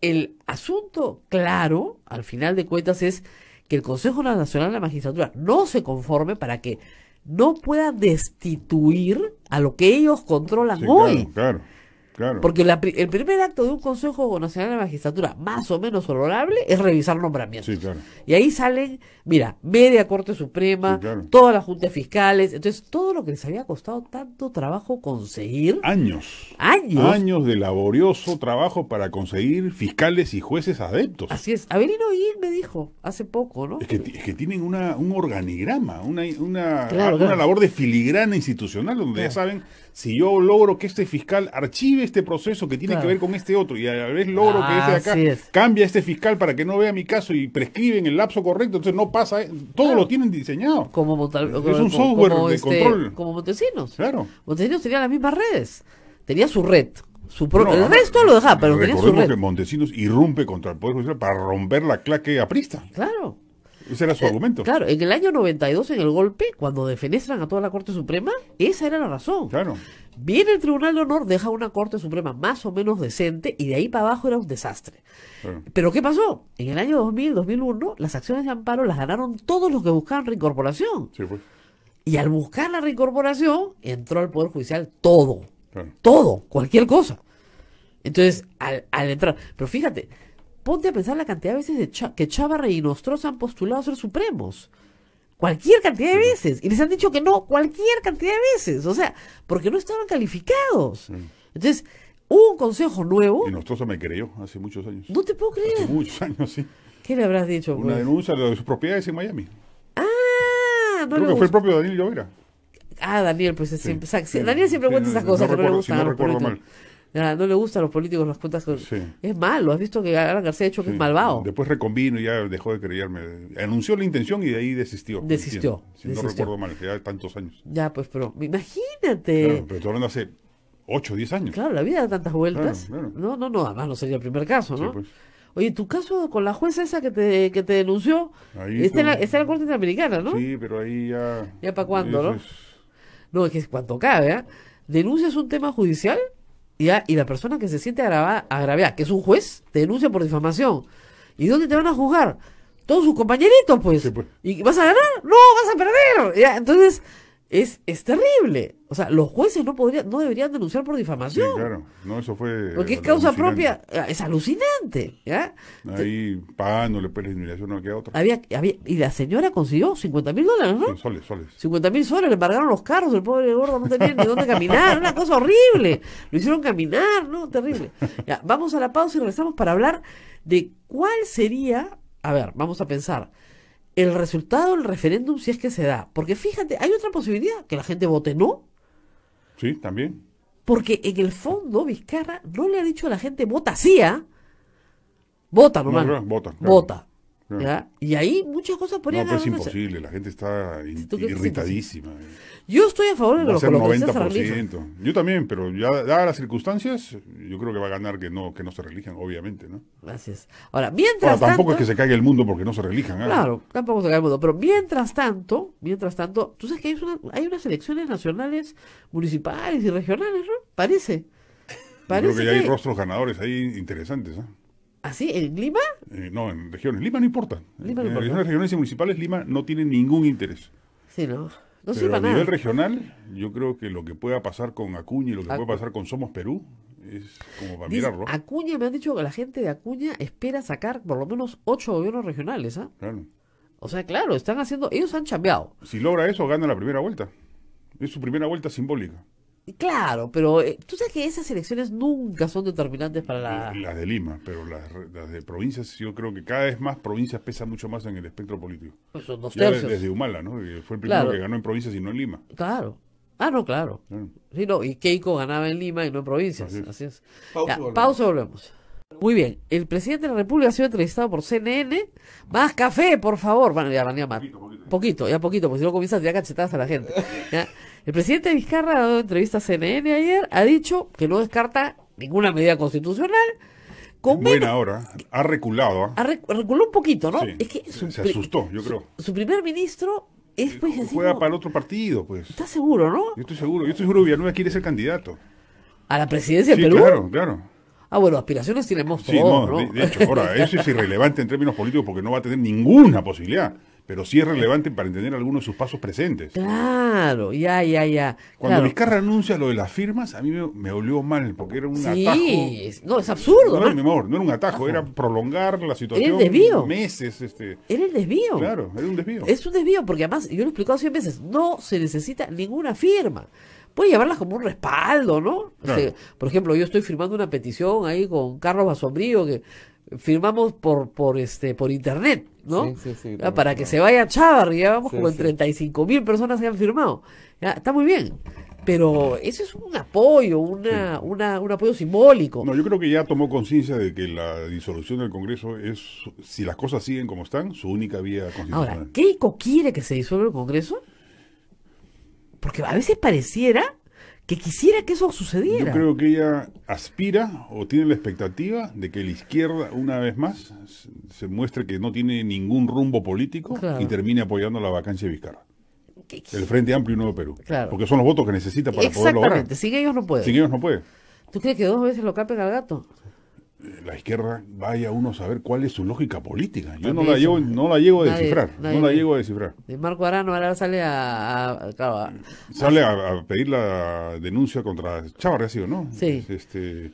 el asunto claro, al final de cuentas, es que el Consejo Nacional de la Magistratura no se conforme para que no pueda destituir a lo que ellos controlan hoy. claro. Porque el primer acto de un Consejo Nacional de Magistratura más o menos honorable es revisar nombramientos. Y ahí salen, mira, media Corte Suprema, todas las juntas fiscales, entonces todo lo que les había costado tanto trabajo conseguir. Años. Años. Años de laborioso trabajo para conseguir fiscales y jueces adeptos. Así es. Avelino Gil me dijo hace poco, ¿no? Es que, tienen una, un organigrama, una, una labor de filigrana institucional donde ya saben si yo logro que este fiscal archive este proceso que tiene que ver con este otro y a la vez logro que este de acá cambie a este fiscal para que no vea mi caso y prescribe en el lapso correcto, entonces no pasa, eh, todo lo tienen diseñado. Como, es un software de este, control. Como Montesinos. Claro. Montesinos tenía las mismas redes, tenía su red. Su propio el resto lo dejaba, pero tenía su red. que Montesinos irrumpe contra el Poder Judicial para romper la claque aprista. Claro. Ese era su eh, argumento. claro, en el año 92, en el golpe, cuando defenestran a toda la Corte Suprema, esa era la razón. Claro. Viene el Tribunal de Honor, deja una Corte Suprema más o menos decente y de ahí para abajo era un desastre. Pero ¿qué pasó? En el año 2000, 2001, las acciones de amparo las ganaron todos los que buscaban reincorporación. Sí, fue. Pues. Y al buscar la reincorporación, entró al Poder Judicial todo. Todo, cualquier cosa. Entonces, al entrar. Pero fíjate, ponte a pensar la cantidad de veces de que Chávarra y Nostroza han postulado a ser supremos. Cualquier cantidad de veces. Y les han dicho que no, cualquier cantidad de veces. O sea, porque no estaban calificados. Entonces, hubo un consejo nuevo. Y Nostroza me creyó hace muchos años. No te puedo creer. Hace muchos años, sí. ¿Qué le habrás dicho? Una pues? denuncia de sus propiedades en Miami. Ah, no Creo que fue el propio Daniel Llovera. Ah, Daniel, pues siempre, o sea, Daniel siempre cuenta esas cosas no que no le Si recuerdo mal no le gustan los políticos las cuentas. que Es malo, has visto que Alan García ha hecho que es malvado. Después reconvino y ya dejó de creerme. Anunció la intención y de ahí desistió. Desistió. Si no recuerdo mal, ya ya tantos años. Ya, pues, pero imagínate. Claro, pero hablando hace 8, 10 años. Claro, la vida da tantas vueltas. No, no, no, además no sería el primer caso, ¿no? Sí, pues. Oye, tu caso con la jueza esa que te, que te denunció, está, en la, la Corte Interamericana, ¿no? Sí, pero ahí ya... ¿Ya para cuándo, no? No, es que cuando cabe, ¿eh? ¿Denuncias un tema judicial? ¿ya? Y la persona que se siente agravada, agraviada, que es un juez, te denuncia por difamación. ¿Y dónde te van a juzgar? Todos sus compañeritos, pues. pues. ¿Y vas a ganar? No, vas a perder. ¿Ya? Entonces, es, terrible. O sea, los jueces no podrían, no deberían denunciar por difamación. Sí, claro. No, eso fue. Porque es causa propia. Ah, es alucinante. Ahí pagándole pues, la indemnización no queda otro. Había, había, y la señora consiguió 50 mil dólares, ¿no? Soles, soles. 50 mil soles, le embargaron los carros, el pobre gordo no tenía ni dónde caminar, una cosa horrible. Lo hicieron caminar, ¿no? Terrible. vamos a la pausa y regresamos para hablar de cuál sería. A ver, vamos a pensar el resultado del referéndum si es que se da. Porque fíjate, hay otra posibilidad, que la gente vote no. Sí, también. Porque en el fondo Vizcarra no le ha dicho a la gente vota sí, ¿ah? Vota No, Vota. ¿Ya? Y ahí muchas cosas podrían No, es pues, imposible, la gente está irritadísima. Yo estoy a favor de los colombianos Yo también, pero ya dadas las circunstancias, yo creo que va a ganar que no que no se relijan, obviamente, ¿no? Gracias. Ahora, mientras tampoco es que se caiga el mundo porque no se relijan. ¿eh? Claro, tampoco se caiga el mundo, pero mientras tanto, mientras tanto, tú sabes que hay, unas elecciones nacionales, municipales y regionales, ¿no? Parece. Parece creo que, ya hay rostros ganadores ahí interesantes, ¿eh? ¿Así? ¿Ah, el ¿En Lima? Eh, no, en regiones. Lima no importa. En regiones y municipales Lima no tiene ningún interés. Sí, ¿no? No Pero a nivel regional, yo creo que lo que pueda pasar con Acuña y lo que pueda pasar con Somos Perú es como para mirarlo. Acuña, me han dicho que la gente de Acuña espera sacar por lo menos ocho gobiernos regionales. ¿ah? Claro. O sea, claro, están haciendo, ellos han chambeado. Si logra eso, gana la primera vuelta. Es su primera vuelta simbólica. Claro, pero eh, tú sabes que esas elecciones nunca son determinantes para la... Las de Lima, pero las, de provincias, yo creo que cada vez más provincias pesan mucho más en el espectro político. Pues desde Humala, ¿no? Eh, fue el primero que ganó en provincias y no en Lima. Claro. Ah, no, claro. Sí, no, y Keiko ganaba en Lima y no en provincias. Así es. Pausa, Pausa, volvemos. Muy bien, el presidente de la República ha sido entrevistado por CNN. Más café, por favor. Bueno, ya van a Poquito, ya poquito, porque si no comienzas ya cachetadas a la gente. El presidente Vizcarra ha dado entrevista a CNN ayer, ha dicho que no descarta ninguna medida constitucional. Con Buena ahora, ha reculado. ¿ah? Ha reculó un poquito, ¿no? se asustó, yo creo. Su, primer ministro es pues Juega para el otro partido, pues. Estás seguro, ¿no? Yo estoy seguro, yo estoy seguro que Villanueva quiere ser candidato. ¿A la presidencia del Perú? Claro, claro. Ah, bueno, aspiraciones tenemos todos, no, De, hecho, ahora, eso es irrelevante en términos políticos porque no va a tener ninguna posibilidad. Pero sí es relevante para entender algunos de sus pasos presentes. Claro, ya, ya, ya. Cuando claro. Vizcarra anuncia lo de las firmas, a mí me, me olió mal, porque era un atajo. Sí, no, es absurdo. No, amor, no era un atajo, era prolongar la situación. Era el desvío. Meses. Este. Era el desvío. Claro, era un desvío. Es un desvío, porque además, yo lo he explicado 100 veces, no se necesita ninguna firma puede llevarlas como un respaldo, ¿no? por ejemplo, yo estoy firmando una petición ahí con Carlos Basombrío que firmamos por por este por internet, ¿no? Ah, para que se vaya Chávarri, ya vamos como en 35 mil personas que han firmado. está muy bien. Pero ese es un apoyo, una, un apoyo simbólico. No, yo creo que ya tomó conciencia de que la disolución del Congreso es, si las cosas siguen como están, su única vía constitucional. Ahora, ¿Keiko quiere que se disuelva el Congreso? Porque a veces pareciera que quisiera que eso sucediera. Yo creo que ella aspira o tiene la expectativa de que la izquierda, una vez más, se muestre que no tiene ningún rumbo político y termine apoyando la vacancia de Vizcarra. El Frente Amplio y Nuevo Perú. Porque son los votos que necesita para poder lograr. Exactamente, sin ellos no puede. Sin ellos no puede. ¿Tú crees que dos veces lo capen al gato? la izquierda vaya uno a saber cuál es su lógica política. Yo no la, llevo, no la llego a descifrar. no la llego a descifrar. De Marco Arano ahora sale a, sale a, pedir la denuncia contra Chávez, ¿no? Sí. Este,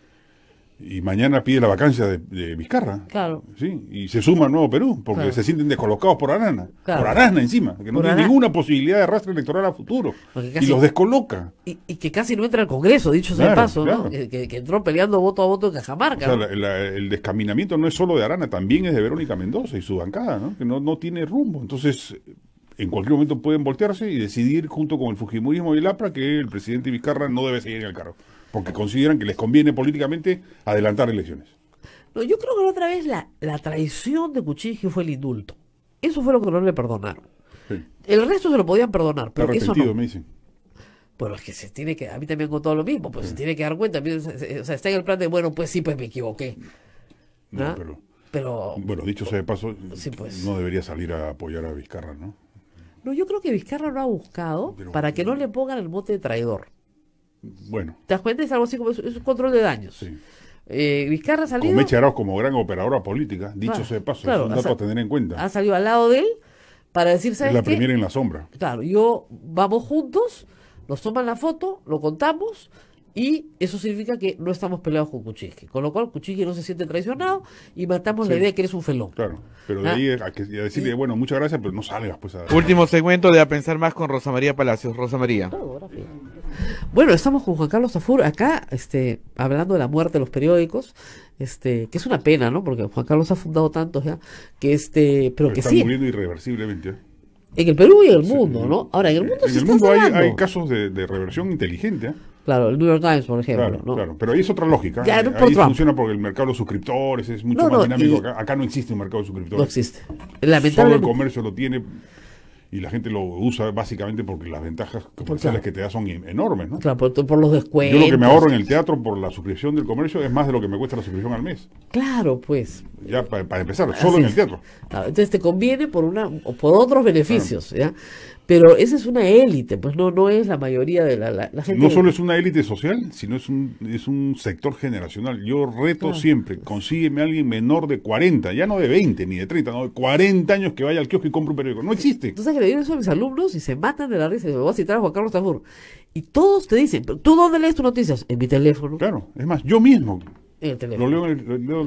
y mañana pide la vacancia de, Vizcarra. Claro. ¿sí? Y se suma al nuevo Perú, porque se sienten descolocados por Arana. Por Arana encima, que no tiene ninguna posibilidad de arrastre electoral a futuro. y los descoloca. Y, que casi no entra al Congreso, dicho sea paso, ¿no? que, entró peleando voto a voto en Cajamarca. el descaminamiento no es solo de Arana, también es de Verónica Mendoza y su bancada, ¿no? que no, tiene rumbo. Entonces, en cualquier momento pueden voltearse y decidir junto con el fujimurismo y el APRA que el presidente Vizcarra no debe seguir en el cargo porque consideran que les conviene políticamente adelantar elecciones. No, yo creo que otra vez la, la traición de Cuchillo fue el indulto. Eso fue lo que no le perdonaron. El resto se lo podían perdonar, pero eso me dicen. Pero es que se tiene que, a mí también con todo lo mismo, pues se tiene que dar cuenta. o sea, está en el plan de, bueno, pues sí, pues me equivoqué. No, ¿Ah? pero, Bueno, dicho sea de paso, pues. no debería salir a apoyar a Vizcarra, ¿no? No, yo creo que Vizcarra lo ha buscado para que no le pongan el bote de traidor. Bueno. ¿Te das cuenta? Es algo así como es un control de daños. Sí. Eh, Vizcarra ha salido. Me como gran operadora política, dicho sea paso, es a tener en cuenta. Ha salido al lado de él para decirse. Es la primera en la sombra. Claro, yo vamos juntos, nos toman la foto, lo contamos. Y eso significa que no estamos peleados con Cuchiche, Con lo cual, Cuchiche no se siente traicionado y matamos la idea de que eres un felón. Claro, pero de ah. ahí a, decirle, bueno, muchas gracias, pero no salgas. Pues, Último segmento de A Pensar Más con Rosa María Palacios. Rosa María. Bueno, estamos con Juan Carlos Zafur acá, este, hablando de la muerte de los periódicos, este, que es una pena, ¿no? Porque Juan Carlos ha fundado tantos ya, que este, pero, que está muriendo irreversiblemente. ¿eh? En el Perú y en el mundo, ¿no? Ahora, en el mundo en el mundo hay, casos de, reversión inteligente. ¿eh? Claro, el New York Times, por ejemplo. Claro, pero ahí es otra lógica. ¿eh? ahí funciona porque el mercado de suscriptores es mucho más dinámico. Acá, no existe un mercado de suscriptores. No existe. Lamentablemente. Solo el comercio lo tiene y la gente lo usa básicamente porque las ventajas comerciales que te da son enormes, ¿no? Claro, por, los descuentos. Yo lo que me ahorro en el teatro por la suscripción del comercio es más de lo que me cuesta la suscripción al mes. Claro, pues. Ya para, empezar, solo en el teatro. entonces te conviene por una por otros beneficios, ¿ya? Pero esa es una élite, pues no, no es la mayoría de la, gente. No solo es una élite social, sino es un, es un sector generacional. Yo reto siempre, consígueme a alguien menor de 40, ya no de 20 ni de 30, no de 40 años que vaya al kiosco y compre un periódico. No existe. Entonces que le digo eso a mis alumnos y se matan de la risa. Me voy a citar a Juan Carlos Tafur. Y todos te dicen, ¿tú dónde lees tus noticias? En mi teléfono. Claro, es más, yo mismo en el teléfono. en el, teléfono.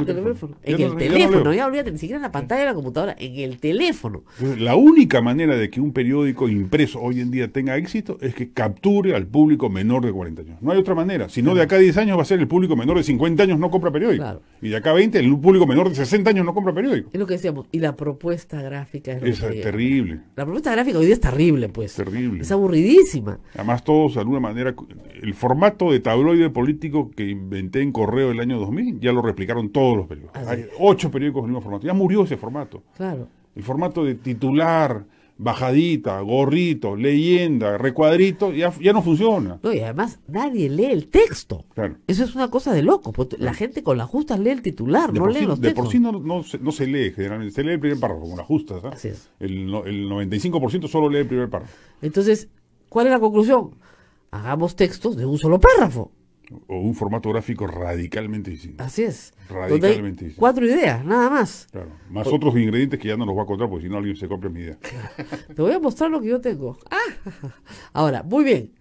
no, teléfono, ya, ni siquiera en la pantalla de la computadora, en el teléfono. La única manera de que un periódico impreso hoy en día tenga éxito es que capture al público menor de 40 años. No hay otra manera. Si no, de acá a 10 años va a ser el público menor de 50 años no compra periódico. Y de acá a 20, el público menor de 60 años no compra periódico. Es lo que decíamos. Y la propuesta gráfica es, terrible. La propuesta gráfica hoy día es terrible, pues. Terrible. Es aburridísima. Además, todos, de alguna manera, el formato de tabloide político que inventé en correo el año ya lo replicaron todos los periódicos. Hay ocho periódicos del mismo formato. Ya murió ese formato. Claro. El formato de titular, bajadita, gorrito, leyenda, recuadrito, ya, ya no funciona. No, y además nadie lee el texto. Claro. Eso es una cosa de loco. Pues, la gente con las justas lee el titular, no lee los textos. De por sí no, se, no, se, lee generalmente, se lee el primer párrafo con las justas. ¿ah? El, el 95% solo lee el primer párrafo. Entonces, ¿cuál es la conclusión? Hagamos textos de un solo párrafo o un formato gráfico radicalmente distinto. Así es. Radicalmente distinto. Cuatro ideas, nada más. Más otros ingredientes que ya no los va a contar porque si no alguien se compra mi idea. Te voy a mostrar lo que yo tengo. Ah, ahora, muy bien.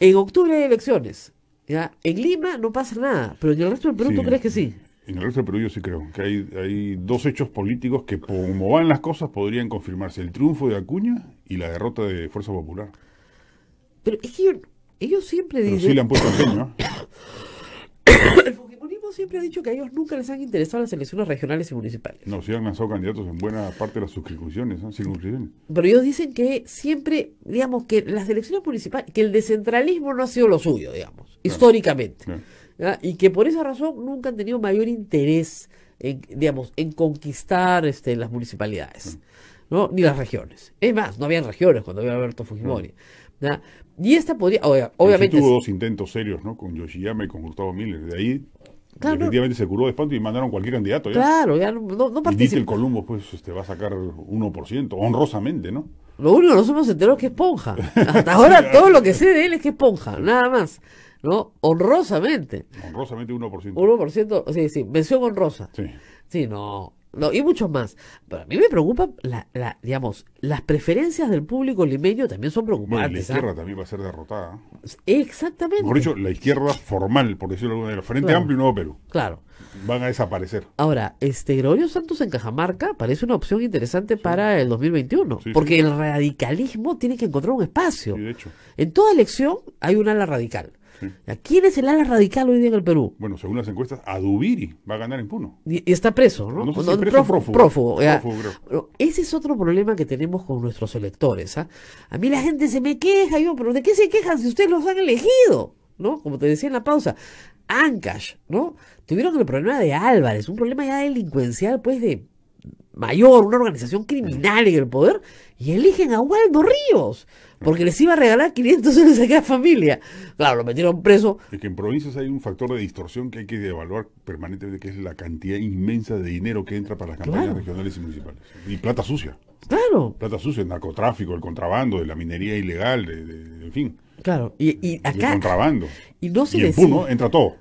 En octubre hay elecciones. ¿ya? En Lima no pasa nada, pero en el resto del Perú tú crees que sí. En el resto del Perú yo sí creo que hay, hay dos hechos políticos que, como van las cosas, podrían confirmarse. El triunfo de Acuña y la derrota de Fuerza Popular. Pero es que ellos siempre dicen... Sí le han puesto empeño. ¿eh? El Fujimorismo siempre ha dicho que a ellos nunca les han interesado las elecciones regionales y municipales. No, sí han lanzado candidatos en buena parte de las suscripciones, ¿eh? circunscripciones. Pero ellos dicen que siempre, digamos, que las elecciones municipales, que el descentralismo no ha sido lo suyo, digamos, históricamente. Y que por esa razón nunca han tenido mayor interés en, digamos, en conquistar este, las municipalidades, ¿no? ni las regiones. Es más, no habían regiones cuando había Alberto Fujimori. Y esta podía, obviamente... tuvo dos intentos serios, ¿no? Con Yoshiyama y con Gustavo Miller. De ahí Definitivamente se curó de espanto y mandaron cualquier candidato. ¿ya? Claro, ya no, no participó. Y el Columbo, pues, este, va a sacar 1%, honrosamente, ¿no? Lo único que nosotros enteró es que esponja Hasta ahora todo lo que sé de él es que esponja nada más. ¿No? Honrosamente. Honrosamente 1%. 1%, sí, sí, mención honrosa. Sí. Sí, no no, y muchos más. Pero a mí me preocupa, la, digamos, las preferencias del público limeño también son preocupantes. la ¿ah? izquierda también va a ser derrotada. Exactamente. Por eso la izquierda formal, por decirlo de alguna manera, Frente Amplio y Nuevo Perú. Claro. Van a desaparecer. Ahora, este Gregorio Santos en Cajamarca parece una opción interesante para el 2021, porque el radicalismo tiene que encontrar un espacio. de hecho. En toda elección hay un ala radical. ¿A quién es el ala radical hoy día en el Perú? Bueno, según las encuestas, Adubiri va a ganar en Puno. Y, está preso, ¿no? no, preso, prófugo. prófugo, Ese es otro problema que tenemos con nuestros electores. ¿ah? A mí la gente se me queja, yo, pero ¿de qué se quejan si ustedes los han elegido? ¿No? Como te decía en la pausa, Ancash, ¿no? Tuvieron el problema de Álvarez, un problema ya delincuencial, pues, de mayor, una organización criminal en el poder, y eligen a Waldo Ríos porque les iba a regalar 500 soles a cada familia. Claro, lo metieron preso. Es que en provincias hay un factor de distorsión que hay que evaluar permanentemente, que es la cantidad inmensa de dinero que entra para las campañas regionales y municipales. Y plata sucia. Claro. Plata sucia, el narcotráfico, el contrabando, de la minería ilegal, en fin. Claro, y, acá. El contrabando. Y no se y en entra todo.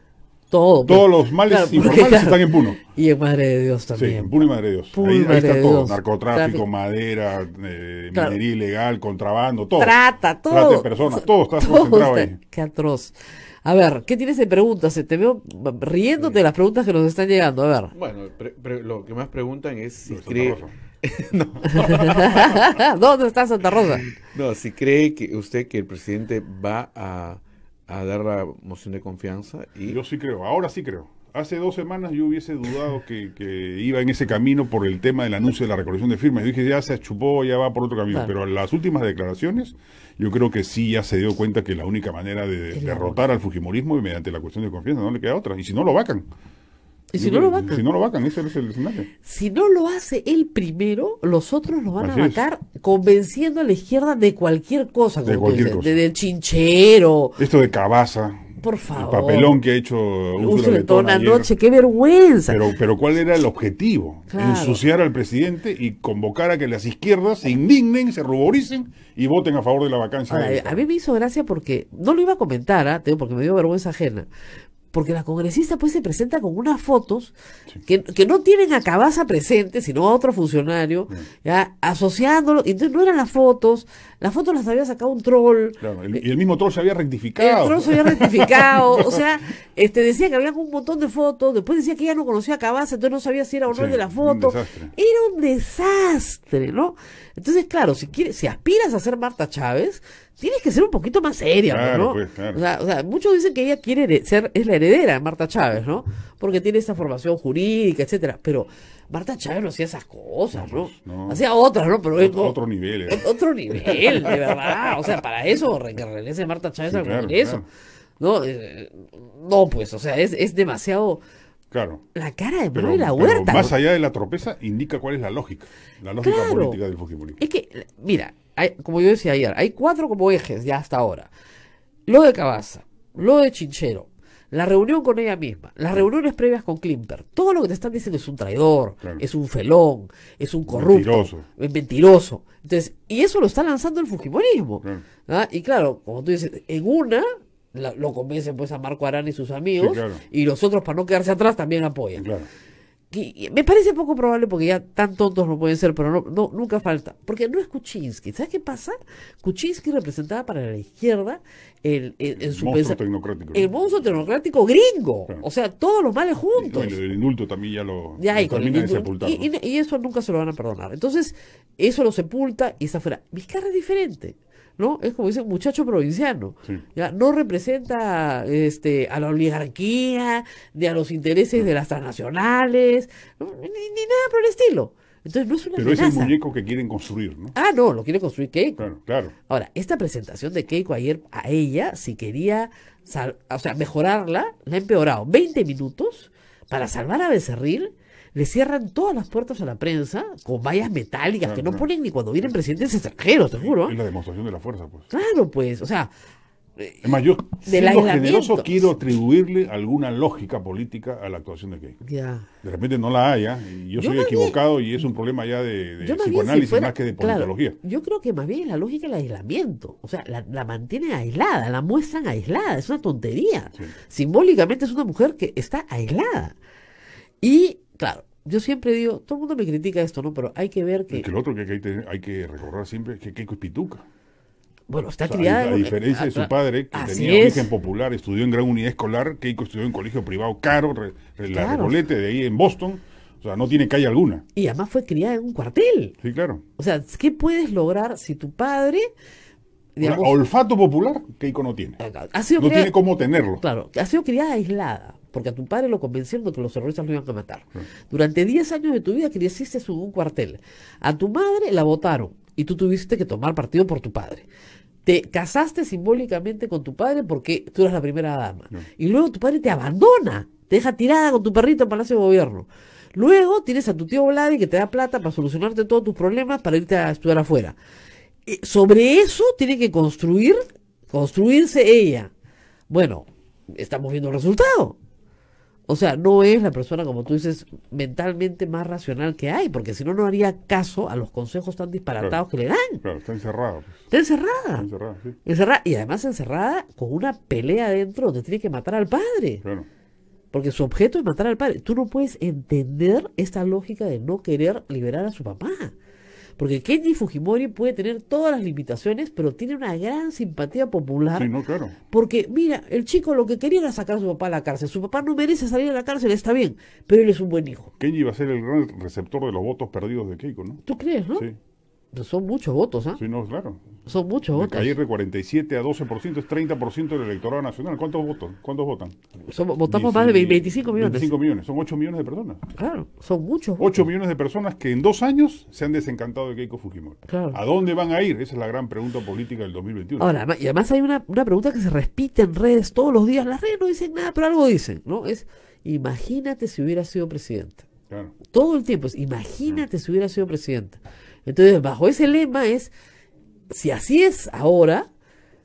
Pues. Todos los males informales están en Puno. Y en Madre de Dios también. Sí, en Puno y Madre de Dios. ahí, está todo. Narcotráfico, madera, eh, minería ilegal, contrabando, todo. Trata, todo. Trata de personas, todo está todo concentrado ahí. Qué atroz. A ver, ¿qué tienes de preguntas? Te veo riéndote de las preguntas que nos están llegando. A ver. Bueno, lo que más preguntan es si cree... no. ¿Dónde está Santa Rosa? No, si cree que usted que el presidente va a a dar la moción de confianza. Y... Yo sí creo, ahora sí creo. Hace dos semanas yo hubiese dudado que, iba en ese camino por el tema del anuncio de la recolección de firmas. Yo dije, ya se chupó, ya va por otro camino. pero Pero las últimas declaraciones, yo creo que sí ya se dio cuenta que la única manera de derrotar al Fujimorismo es mediante la cuestión de confianza, no le queda otra. Y si no, lo vacan. ¿Y si no lo vacan? Si no lo vacan, ese es el escenario. Si no lo hace él primero, los otros lo van a vacar convenciendo a la izquierda de cualquier cosa. De cualquier cosa. De, del chinchero. Esto de cabaza. Por favor. El papelón que ha hecho la noche, qué vergüenza. Pero, ¿cuál era el objetivo? Ensuciar al presidente y convocar a que las izquierdas se indignen, se ruboricen y voten a favor de la vacancia. a mí me hizo gracia porque, no lo iba a comentar, ¿ah? porque me dio vergüenza ajena, porque la congresista pues se presenta con unas fotos que, no tienen a Cabaza presente, sino a otro funcionario, mm. ya asociándolo, entonces no eran las fotos, las fotos las había sacado un troll. y el mismo troll se había rectificado. El troll se había rectificado. o sea, este decía que había un montón de fotos. Después decía que ella no conocía a Cabaza, entonces no sabía si era o no de la foto. era un desastre, ¿no? Entonces, claro, si quieres, si aspiras a ser Marta Chávez, tienes que ser un poquito más seria, claro, ¿no? Pues, claro. o, sea, muchos dicen que ella quiere ser, es la heredera de Marta Chávez, ¿no? Porque tiene esa formación jurídica, etcétera. Pero Marta Chávez no hacía esas cosas, pues, ¿no? Hacía otras, ¿no? Pero otro, es, otro nivel. ¿eh? Otro nivel, de verdad. O sea, para eso, que regrese Marta Chávez al Congreso. No, eh, no, pues, o sea, es, demasiado... Claro. La cara de y la Huerta. Pero más allá de la tropeza, indica cuál es la lógica. La lógica política del fútbol. Es que, mira, como yo decía ayer, hay cuatro como ejes ya hasta ahora. Lo de Cabaza, lo de Chinchero, la reunión con ella misma, las reuniones previas con Klimper, todo lo que te están diciendo es un traidor, es un felón, es un corrupto, mentiroso. es mentiroso. Entonces, y eso lo está lanzando el Fujimorismo. ¿ah? Y claro, como tú dices, en una lo convencen pues a Marco Arán y sus amigos, y los otros para no quedarse atrás también apoyan me parece poco probable porque ya tan tontos no pueden ser, pero no, nunca falta. Porque no es Kuczynski. ¿Sabes qué pasa? Kuczynski representaba para la izquierda el, el, monstruo tecnocrático. gringo. O sea, todos los males juntos. Y, el, indulto también ya lo, ya, Y, eso nunca se lo van a perdonar. Entonces, eso lo sepulta y está fuera. Vizcarra es diferente. ¿no? Es como ese muchacho provinciano. No representa este, a la oligarquía, ni a los intereses de las transnacionales, ni, nada por el estilo. Entonces no es una Pero es el muñeco que quieren construir, ¿no? Ah, no, lo quiere construir Keiko. Claro, claro. Ahora, esta presentación de Keiko ayer a ella, si quería, o sea, mejorarla, la ha empeorado. 20 minutos para salvar a Becerril le cierran todas las puertas a la prensa con vallas metálicas que no ponen ni cuando vienen presidentes extranjeros, te juro. Es la demostración de la fuerza, pues. Claro, pues, o sea. Es más, yo siendo generoso quiero atribuirle alguna lógica política a la actuación de Keiko. Ya. De repente no la haya, y yo, soy equivocado y es un problema ya de, psicoanálisis más que de politología. yo creo que más bien es la lógica del aislamiento. O sea, la, mantienen aislada, la muestran aislada, es una tontería. Simbólicamente es una mujer que está aislada. Y claro, yo siempre digo, todo el mundo me critica esto, ¿no? Pero hay que ver que... Es que otro que hay que, recordar siempre es que Keiko es pituca. Bueno, está criada... A diferencia de su ah, ah, padre, que tenía origen popular, estudió en gran unidad escolar, Keiko estudió en colegio privado caro, la Recolete, de ahí en Boston. O sea, no tiene calle alguna. Y además fue criada en un cuartel. Sí, claro. O sea, ¿qué puedes lograr si tu padre... olfato popular, Keiko no tiene. no tiene cómo tenerlo. Claro, ha sido criada aislada porque a tu padre lo convencieron de que los terroristas lo iban a matar. Mm. Durante 10 años de tu vida creciste en un cuartel. A tu madre la votaron y tú tuviste que tomar partido por tu padre. Te casaste simbólicamente con tu padre porque tú eras la primera dama. Mm. Y luego tu padre te abandona, te deja tirada con tu perrito en Palacio de Gobierno. Luego tienes a tu tío Vladi que te da plata para solucionarte todos tus problemas para irte a estudiar afuera. Eh, sobre eso tiene que construir, construirse ella. Bueno, estamos viendo el resultado. O sea, no es la persona, como tú dices, mentalmente más racional que hay, porque si no, no haría caso a los consejos tan disparatados que le dan. Claro, está encerrada. Pues. Está encerrada. encerrada, sí. Y además encerrada con una pelea adentro donde tiene que matar al padre. Claro. Porque su objeto es matar al padre. Tú no puedes entender esta lógica de no querer liberar a su papá. Porque Kenji Fujimori puede tener todas las limitaciones, pero tiene una gran simpatía popular. Sí, no, claro. Porque, mira, el chico lo que quería era sacar a su papá a la cárcel. Su papá no merece salir a la cárcel, está bien, pero él es un buen hijo. Kenji va a ser el gran receptor de los votos perdidos de Keiko, ¿no? ¿Tú crees, no? Sí. Pues son muchos votos, ¿eh? Sí, no, claro. Son muchos votos. Ayer de 47 a 12% es 30% del electorado nacional. ¿Cuántos votos? ¿Cuántos votan? votamos más de 25 millones. 25 millones, son 8 millones de personas. Claro, son muchos. Votos. 8 millones de personas que en dos años se han desencantado de Keiko Fujimori. Claro. ¿A dónde van a ir? Esa es la gran pregunta política del 2021. Ahora, y además hay una, pregunta que se repite en redes todos los días. Las redes no dicen nada, pero algo dicen, ¿no? Es, imagínate si hubiera sido presidente. Claro. Todo el tiempo es, imagínate si hubiera sido presidenta. Entonces, bajo ese lema es, si así es ahora,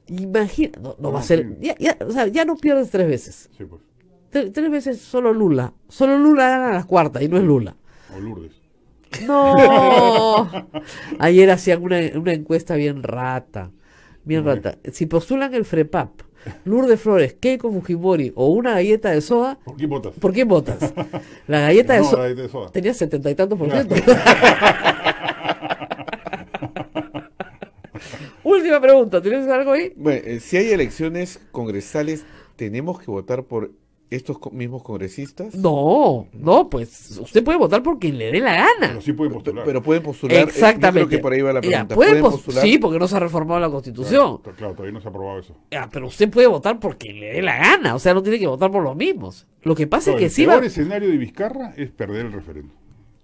imagina, no, va a ser, ya, ya no pierdes tres veces. Sí, pues. Tres, veces solo Lula, solo Lula gana las cuartas y no es Lula. O Lourdes. No, ayer hacían una, encuesta bien rata, bien rata. Si postulan el FREPAP, Lourdes Flores, Keiko Fujimori o una galleta de soda. ¿Por qué votas? ¿Por votas? La galleta, de, de soda tenía setenta y tantos por ciento. Última pregunta, ¿tienes algo ahí? Bueno, eh, si hay elecciones congresales, ¿tenemos que votar por estos mismos congresistas? No, no, pues usted puede votar por quien le dé la gana. Pero sí puede postular. Pero pueden postular. Eh, Exactamente. que por ahí va la pregunta. postular? Sí, porque no se ha reformado la Constitución. Claro, todavía no se ha aprobado eso. Ah, pero usted puede votar por quien le dé la gana. O sea, no tiene que votar por los mismos. Lo que pasa es que sí. El peor escenario de Vizcarra es perder el referéndum.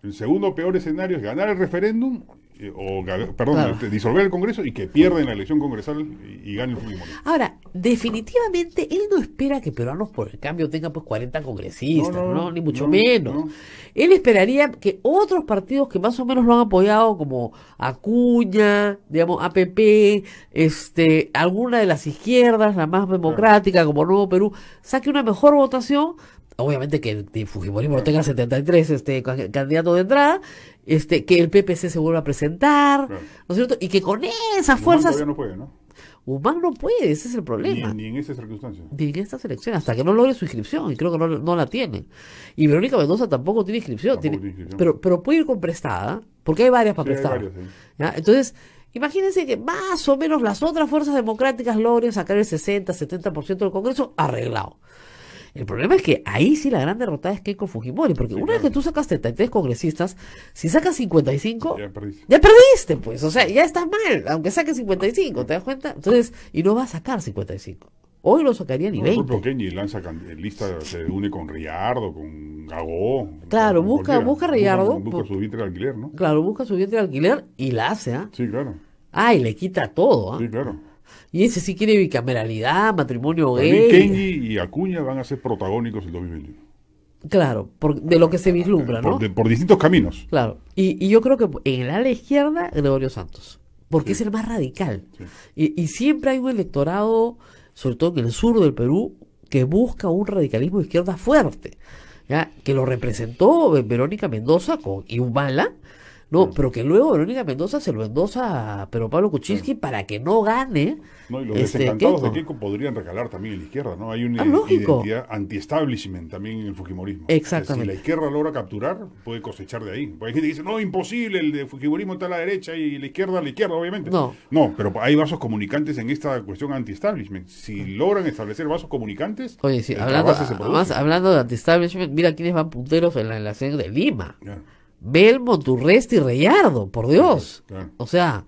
El segundo peor escenario es ganar el referéndum eh, o perdón, este, disolver el Congreso y que pierden la elección congresal y, ganen gane el Fujimori. Ahora, definitivamente él no espera que Peruanos por el Cambio tengan pues 40 congresistas, no, ni mucho menos. Él esperaría que otros partidos que más o menos lo han apoyado, como Acuña, digamos, APP, este, alguna de las izquierdas, la más democrática, como Nuevo Perú, saque una mejor votación obviamente que Fujimori no tenga 73 este, candidato de entrada, este, que el PPC se vuelva a presentar, ¿no es cierto? Y que con esas fuerzas... Humán no puede, ¿no? no puede, ese es el problema. Ni, en esas circunstancias. Ni en estas elecciones, hasta que no logre su inscripción, y creo que no, la tiene. Y Verónica Mendoza tampoco tiene inscripción, tiene, Pero, pero puede ir con prestada, porque hay varias para prestar. Entonces, imagínense que más o menos las otras fuerzas democráticas logren sacar el 60, 70% del Congreso arreglado. El problema es que ahí sí la gran derrota es Keiko Fujimori, porque una vez que tú sacas 33 congresistas, si sacas 55, ya perdiste. ya perdiste. pues, o sea, ya estás mal, aunque saques 55, ¿te das cuenta? Entonces, y no va a sacar 55. Hoy lo sacaría ni no, 20. Por Kenji lanza eh, lista, se une con Riardo, con Gagó. Claro, busca, busca Riardo. Busca, su vientre alquiler, ¿no? Claro, busca su vientre alquiler y la hace, ¿ah? Sí, claro. Ah, y le quita todo, ¿ah? Sí, claro. Y ese sí quiere bicameralidad, matrimonio gay. Kenji y Acuña van a ser protagónicos el 2021. Claro, de lo que se vislumbra, ¿no? Por, distintos caminos. Claro. Y, yo creo que en el ala izquierda, Gregorio Santos. Porque es el más radical. Y, y siempre hay un electorado, sobre todo en el sur del Perú, que busca un radicalismo de izquierda fuerte. ¿ya? Que lo representó Verónica Mendoza con Iumala no, pero que luego Verónica Mendoza se lo endosa pero Pablo Kuczynski para que no gane. No, y los desencantados este, de Keiko podrían recalar también en la izquierda, ¿no? Hay una ah, identidad anti-establishment también en el fujimorismo. Exactamente. Si la izquierda logra capturar, puede cosechar de ahí. Porque hay gente que dice, no, imposible, el de fujimorismo está a la derecha y la izquierda a la izquierda, obviamente. No. No, pero hay vasos comunicantes en esta cuestión anti-establishment. Si logran establecer vasos comunicantes, Oye, sí, hablando, de anti-establishment, mira quiénes van punteros en la sede de Lima. Belmont, Turresti y Reyardo, por Dios. O sea,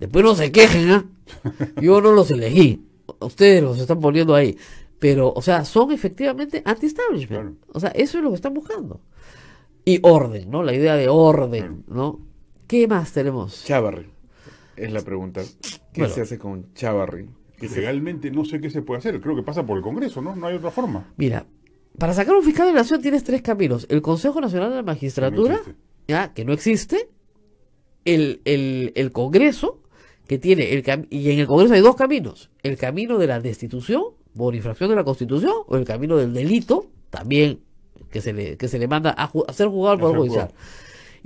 después no se quejen, ¿ah? Yo no los elegí. Ustedes los están poniendo ahí. Pero, o sea, son efectivamente anti-establishment. O sea, eso es lo que están buscando. Y orden, ¿no? La idea de orden, ¿no? ¿Qué más tenemos? Chavarri. Es la pregunta. ¿Qué se hace con Chavarri? Que legalmente no sé qué se puede hacer. Creo que pasa por el Congreso, ¿no? No hay otra forma. Mira, para sacar un fiscal de la nación tienes tres caminos. El Consejo Nacional de la Magistratura, que no existe, el, el, Congreso, que tiene el y en el Congreso hay dos caminos, el camino de la destitución por infracción de la Constitución o el camino del delito, también que se le, que se le manda a, ser juzgado por judicial.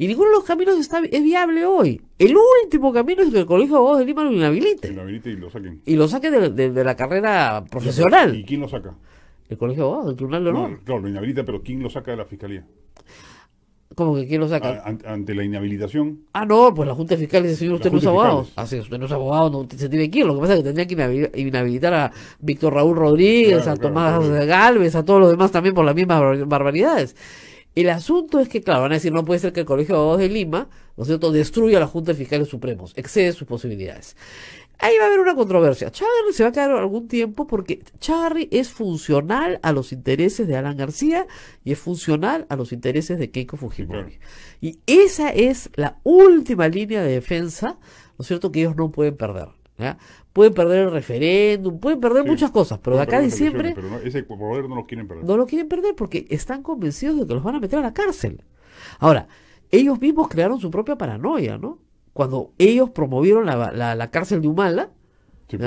Y ninguno de los caminos está, es viable hoy. El último camino es que el Colegio de Abogados de Lima lo inhabilite. y lo saquen. Y lo saquen de la carrera profesional. ¿Y quién lo saca? El Colegio de Abogados, el Tribunal de Honor. No, claro, lo inhabilita, pero ¿quién lo saca de la Fiscalía? ¿Cómo que quién lo saca? ante, la inhabilitación. Ah, no, pues la Junta Fiscal dice, señor, usted no es abogado. Así ah, usted no es abogado, no, se tiene que ir. Lo que pasa es que tendría que inhabilitar a Víctor Raúl Rodríguez, a Tomás Galvez, a todos los demás también por las mismas barbaridades. El asunto es que, claro, van a decir, no puede ser que el Colegio de Abogados de Lima, ¿no es cierto?, destruya a la Junta de Fiscales Supremos, excede sus posibilidades. Ahí va a haber una controversia. Chagarri se va a quedar algún tiempo porque Charlie es funcional a los intereses de Alan García y es funcional a los intereses de Keiko Fujimori. Y esa es la última línea de defensa, ¿no es cierto?, que ellos no pueden perder. ¿ya? pueden perder el referéndum, pueden perder muchas cosas, pero de acá a diciembre... Pero no, ese poder no lo quieren perder. No lo quieren perder porque están convencidos de que los van a meter a la cárcel. Ahora, ellos mismos crearon su propia paranoia, ¿no? Cuando ellos promovieron la, cárcel de Humala, pues.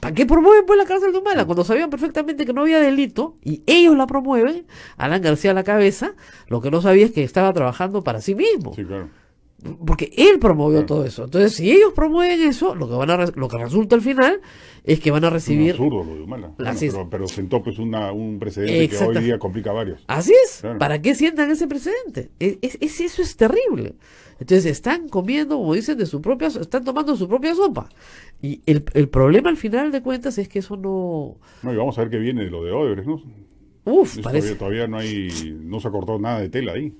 ¿Para qué promueven pues la cárcel de Humala? Cuando sabían perfectamente que no había delito y ellos la promueven, Alan García a la cabeza, lo que no sabía es que estaba trabajando para sí mismo. Sí, claro porque él promovió todo eso. Entonces, si ellos promueven eso, lo que van a lo que resulta al final es que van a recibir. Absurdo, lo de bueno, pero, pero, sentó pues un precedente que hoy día complica varios. Así es. ¿Para qué sientan ese precedente? Es, eso es terrible. Entonces están comiendo, como dicen, de su propia, están tomando su propia sopa. Y el, el problema al final de cuentas es que eso no. No, y vamos a ver qué viene de lo de Odebrecht, ¿no? Uf, parece. Todavía, no hay, no se ha cortado nada de tela ahí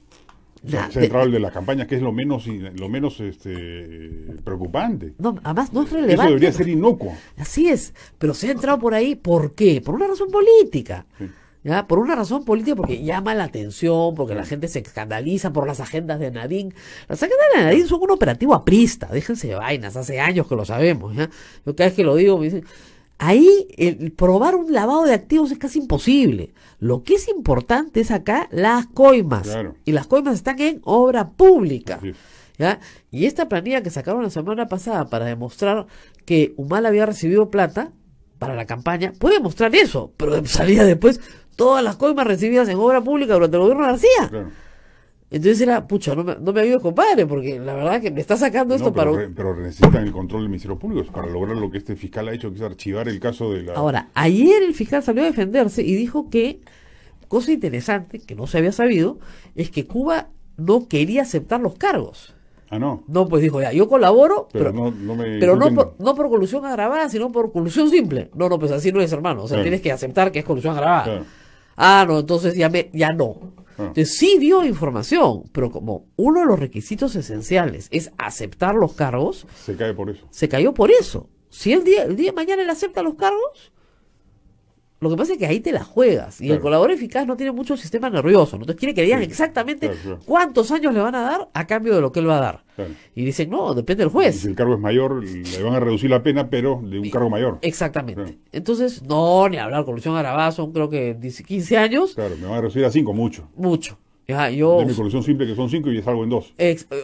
el de la campaña que es lo menos lo menos este, preocupante. No, además no es relevante. Eso debería ser inocuo. Así es, pero se ha entrado por ahí, ¿por qué? Por una razón política. ¿Ya? Por una razón política, porque llama la atención, porque la gente se escandaliza por las agendas de Nadine. Las agendas de Nadine son un operativo aprista, déjense de vainas, hace años que lo sabemos. ¿ya? Yo cada vez que lo digo me dicen, Ahí el probar un lavado de activos es casi imposible. Lo que es importante es acá las coimas. Y las coimas están en obra pública. ¿ya? Y esta planilla que sacaron la semana pasada para demostrar que Humala había recibido plata para la campaña, puede mostrar eso, pero salía después todas las coimas recibidas en obra pública durante el gobierno de García. Entonces era, pucha, no me, no me compadre, porque la verdad que me está sacando esto para... Pero necesitan el control del Ministerio Público para lograr lo que este fiscal ha hecho, que es archivar el caso de la... Ahora, ayer el fiscal salió a defenderse y dijo que, cosa interesante, que no se había sabido, es que Cuba no quería aceptar los cargos. Ah, no. No, pues dijo, ya, yo colaboro, pero, no, no, me pero no, por, colusión agravada, sino por colusión simple. No, no, pues así no es, hermano. O sea, tienes que aceptar que es colusión agravada. Ah, no, entonces ya, me, ya no. Ah. Entonces, sí dio información, pero como uno de los requisitos esenciales es aceptar los cargos. Se cae por eso. Se cayó por eso. Si el día, el día de mañana él acepta los cargos, lo que pasa es que ahí te la juegas y el colaborador eficaz no tiene mucho sistema nervioso. Entonces quiere que digan exactamente cuántos años le van a dar a cambio de lo que él va a dar. Y dicen, no, depende del juez. Y si el cargo es mayor, le van a reducir la pena, pero de un cargo mayor. Exactamente. Entonces, no, ni hablar, corrupción son creo que 15 años. Claro, me van a reducir a 5, mucho. Mucho. Ya, yo, de mi corrupción simple que son cinco y salgo en dos.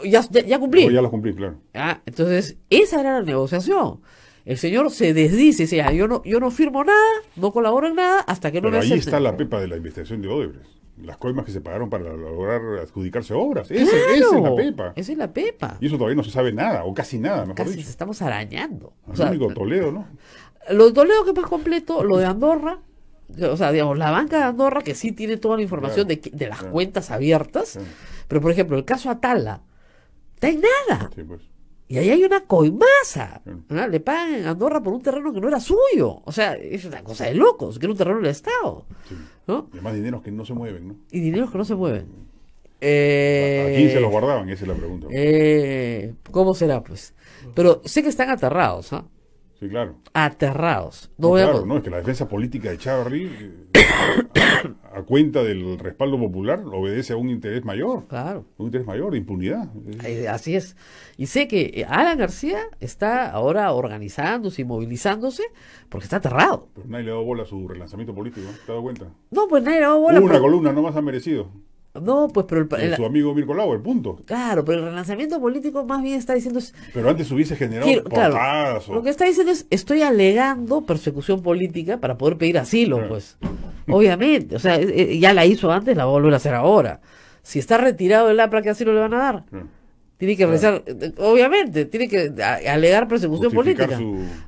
ya, ya, cumplí. ya las cumplí, claro. entonces, esa era la negociación. El señor se desdice, o sea, ah, yo no, yo no firmo nada, no colaboro en nada hasta que no Pero ahí está la pepa de la investigación de Odebrecht. Las coimas que se pagaron para lograr adjudicarse obras. esa es la pepa. Esa es la pepa. Y eso todavía no se sabe nada, o casi nada, casi estamos arañando. Es o único Toledo, ¿no? Lo de Toledo que es más completo, lo de Andorra, o sea, digamos, la banca de Andorra que sí tiene toda la información de, las cuentas abiertas, pero por ejemplo, el caso Atala, está en nada. Sí, pues. Y ahí hay una coimasa. Le pagan a Andorra por un terreno que no era suyo. O sea, es una cosa de locos, que era un terreno del Estado. Y además dineros que no se mueven, ¿no? Y dineros que no se mueven. Eh, ¿A quién se los eh, guardaban? Esa es la pregunta. Eh, ¿Cómo será, pues? Pero sé que están aterrados, ¿ah? Sí, claro. Aterrados. claro, no, es que la defensa política de Charlie eh, a, cuenta del respaldo popular, obedece a un interés mayor. Claro. Un interés mayor impunidad. Así es. Y sé que eh, Alan García está ahora organizándose y movilizándose porque está aterrado. nadie le ha dado bola a su relanzamiento político, ¿eh? ¿te has dado cuenta? No, pues nadie le bola. Una columna, no más ha merecido. No, pues pero... El, su amigo Mirko el punto. Claro, pero el relanzamiento político más bien está diciendo... pero antes hubiese generado Lo que está diciendo es, estoy alegando persecución política para poder pedir asilo, pues. Obviamente, o sea, eh, eh, ya la hizo antes, la va a volver a hacer ahora. Si está retirado del APRA, ¿qué asilo le van a dar? Tiene que rezar, obviamente, tiene que alegar persecución política.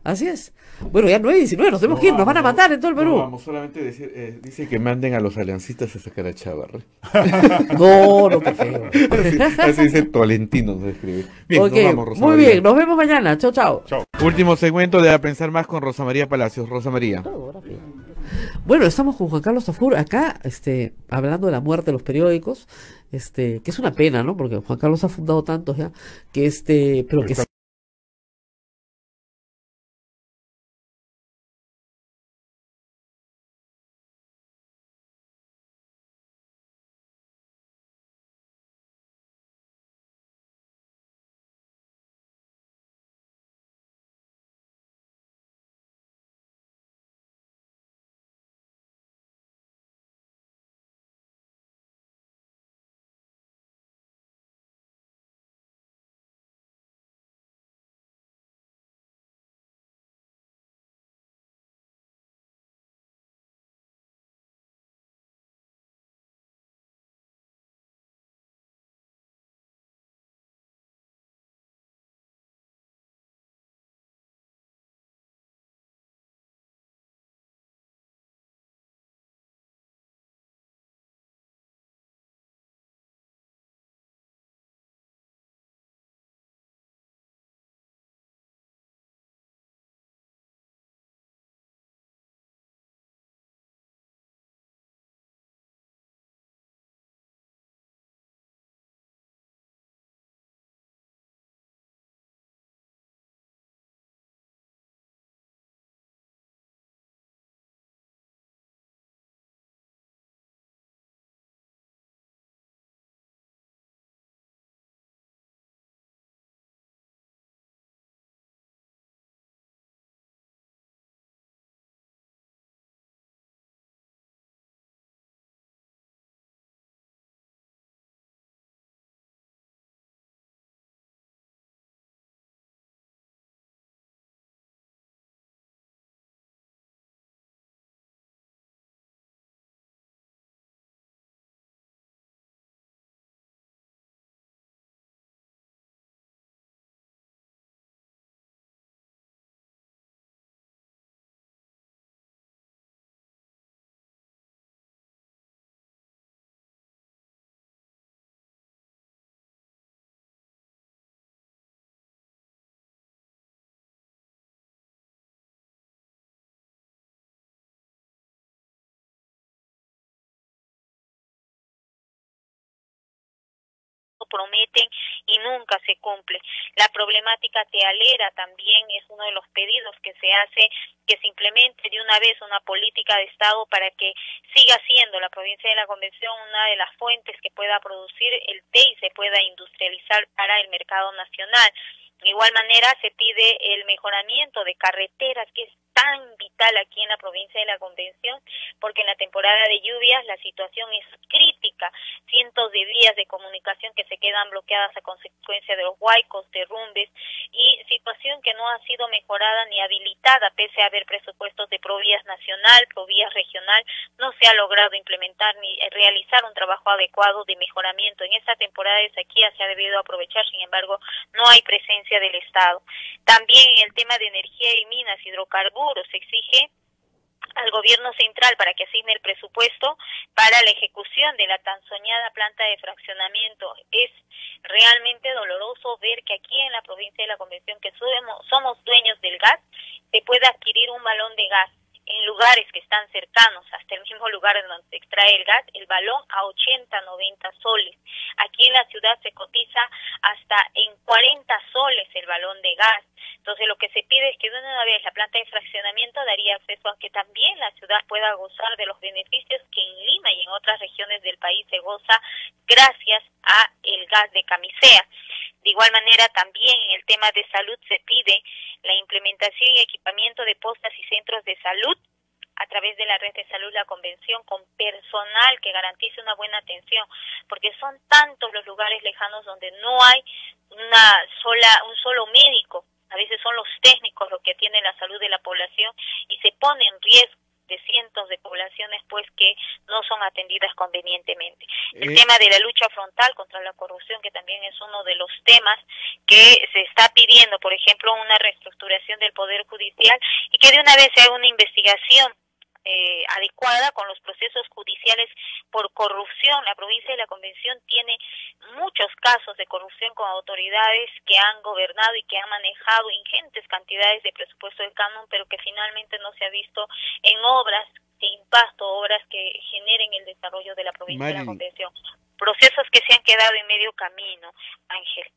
Así es. Bueno, ya no y 19, nos tenemos que nos van a matar en todo el Perú. vamos, solamente decir, eh, dice que manden a los aliancistas a sacar a Chávarre. no, no, por favor. Así, dice Tolentino, nos escribe. vamos, Muy bien, nos vemos mañana. Chao, chao. Último segmento de A Pensar Más con Rosa María Palacios. Rosa María. Bueno, estamos con Juan Carlos Zafur acá, este, hablando de la muerte de los periódicos, este, que es una pena, ¿no? Porque Juan Carlos ha fundado tantos ya, que este, pero pues que prometen y nunca se cumple. La problemática tealera también es uno de los pedidos que se hace que se implemente de una vez una política de Estado para que siga siendo la provincia de la Convención una de las fuentes que pueda producir el té y se pueda industrializar para el mercado nacional. De igual manera se pide el mejoramiento de carreteras que es tan aquí en la provincia de la Convención, porque en la temporada de lluvias la situación es crítica. Cientos de vías de comunicación que se quedan bloqueadas a consecuencia de los huaicos, derrumbes y situación que no ha sido mejorada ni habilitada, pese a haber presupuestos de Provías Nacional, Provías Regional, no se ha logrado implementar ni realizar un trabajo adecuado de mejoramiento. En esta temporada de sequía se ha debido aprovechar, sin embargo, no hay presencia del Estado. También el tema de energía y minas, hidrocarburos, exige al gobierno central para que asigne el presupuesto para la ejecución de la tan soñada planta de fraccionamiento. Es realmente doloroso ver que aquí en la provincia de la Convención, que somos dueños del gas, se pueda adquirir un balón de gas en lugares que están cercanos hasta el mismo lugar donde se extrae el gas, el balón a 80, 90 soles. Aquí en la ciudad se cotiza hasta en 40 soles el balón de gas. Entonces lo que se pide es que de una vez la planta de fraccionamiento daría acceso a que también la ciudad pueda gozar de los beneficios que en Lima y en otras regiones del país se goza gracias a el gas de camisea. De igual manera, también en el tema de salud se pide la implementación y equipamiento de postas y centros de salud a través de la red de salud la convención con personal que garantice una buena atención, porque son tantos los lugares lejanos donde no hay una sola un solo médico, a veces son los técnicos los que atienden la salud de la población y se pone en riesgo de cientos de poblaciones pues que no son atendidas convenientemente. El eh. tema de la lucha frontal contra la corrupción que también es uno de los temas que se está pidiendo, por ejemplo, una reestructuración del poder judicial y que de una vez se haga una investigación eh, adecuada con los procesos judiciales por corrupción. La provincia de la Convención tiene muchos casos de corrupción con autoridades que han gobernado y que han manejado ingentes cantidades de presupuesto del canon, pero que finalmente no se ha visto en obras de impacto, obras que generen el desarrollo de la provincia de la Convención. Procesos que se han quedado en medio camino, Ángel.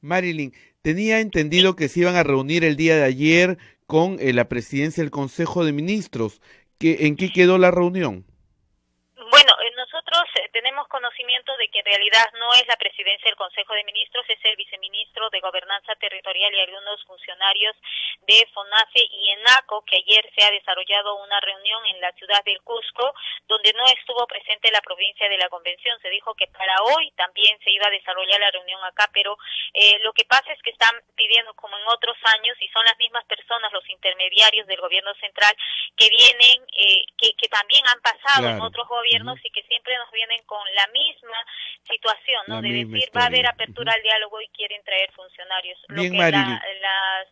Marilyn, tenía entendido que se iban a reunir el día de ayer con eh, la presidencia del Consejo de Ministros. ¿En qué quedó la reunión? Bueno, eh, tenemos conocimiento de que en realidad no es la presidencia del Consejo de Ministros, es el viceministro de Gobernanza Territorial y algunos funcionarios de FONACE y ENACO, que ayer se ha desarrollado una reunión en la ciudad del Cusco, donde no estuvo presente la provincia de la Convención. Se dijo que para hoy también se iba a desarrollar la reunión acá, pero eh, lo que pasa es que están pidiendo, como en otros años, y son las mismas personas, los intermediarios del gobierno central, que vienen, eh, que, también han pasado en otros gobiernos y que siempre nos vienen con la misma situación, ¿no? de decir, va a haber apertura al diálogo y quieren traer funcionarios. lo que las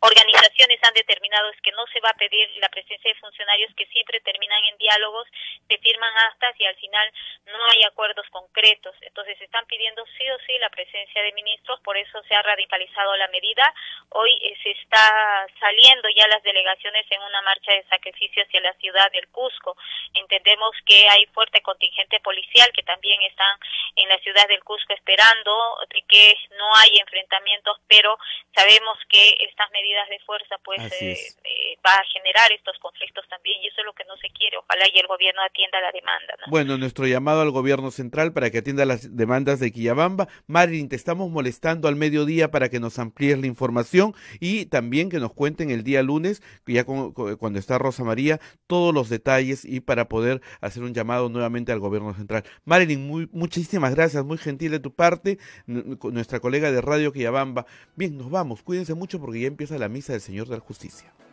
organizaciones han determinado es que no se va a pedir la presencia de funcionarios que siempre terminan en diálogos, se firman actas y al final no hay acuerdos concretos. Entonces están pidiendo sí o sí la presencia de ministros, por eso se ha radicalizado la medida. Hoy eh, se está saliendo ya las delegaciones en una marcha de sacrificio hacia la ciudad del Cusco. Entendemos que hay fuerte contingente policial que también están en la ciudad del Cusco esperando que no hay enfrentamientos, pero sabemos que están medidas de fuerza, pues eh, eh, va a generar estos conflictos también y eso es lo que no se quiere. Ojalá y el gobierno atienda la demanda. Bueno, nuestro llamado al gobierno central para que atienda las demandas de Quillabamba. Marilyn, te estamos molestando al mediodía para que nos amplíes la información y también que nos cuenten el día lunes, ya cuando está Rosa María, todos los detalles y para poder hacer un llamado nuevamente al gobierno central. Marilyn, muy, muchísimas gracias, muy gentil de tu parte, nuestra colega de Radio Quillabamba. Bien, nos vamos, cuídense mucho porque ya empieza la misa del Señor de la Justicia.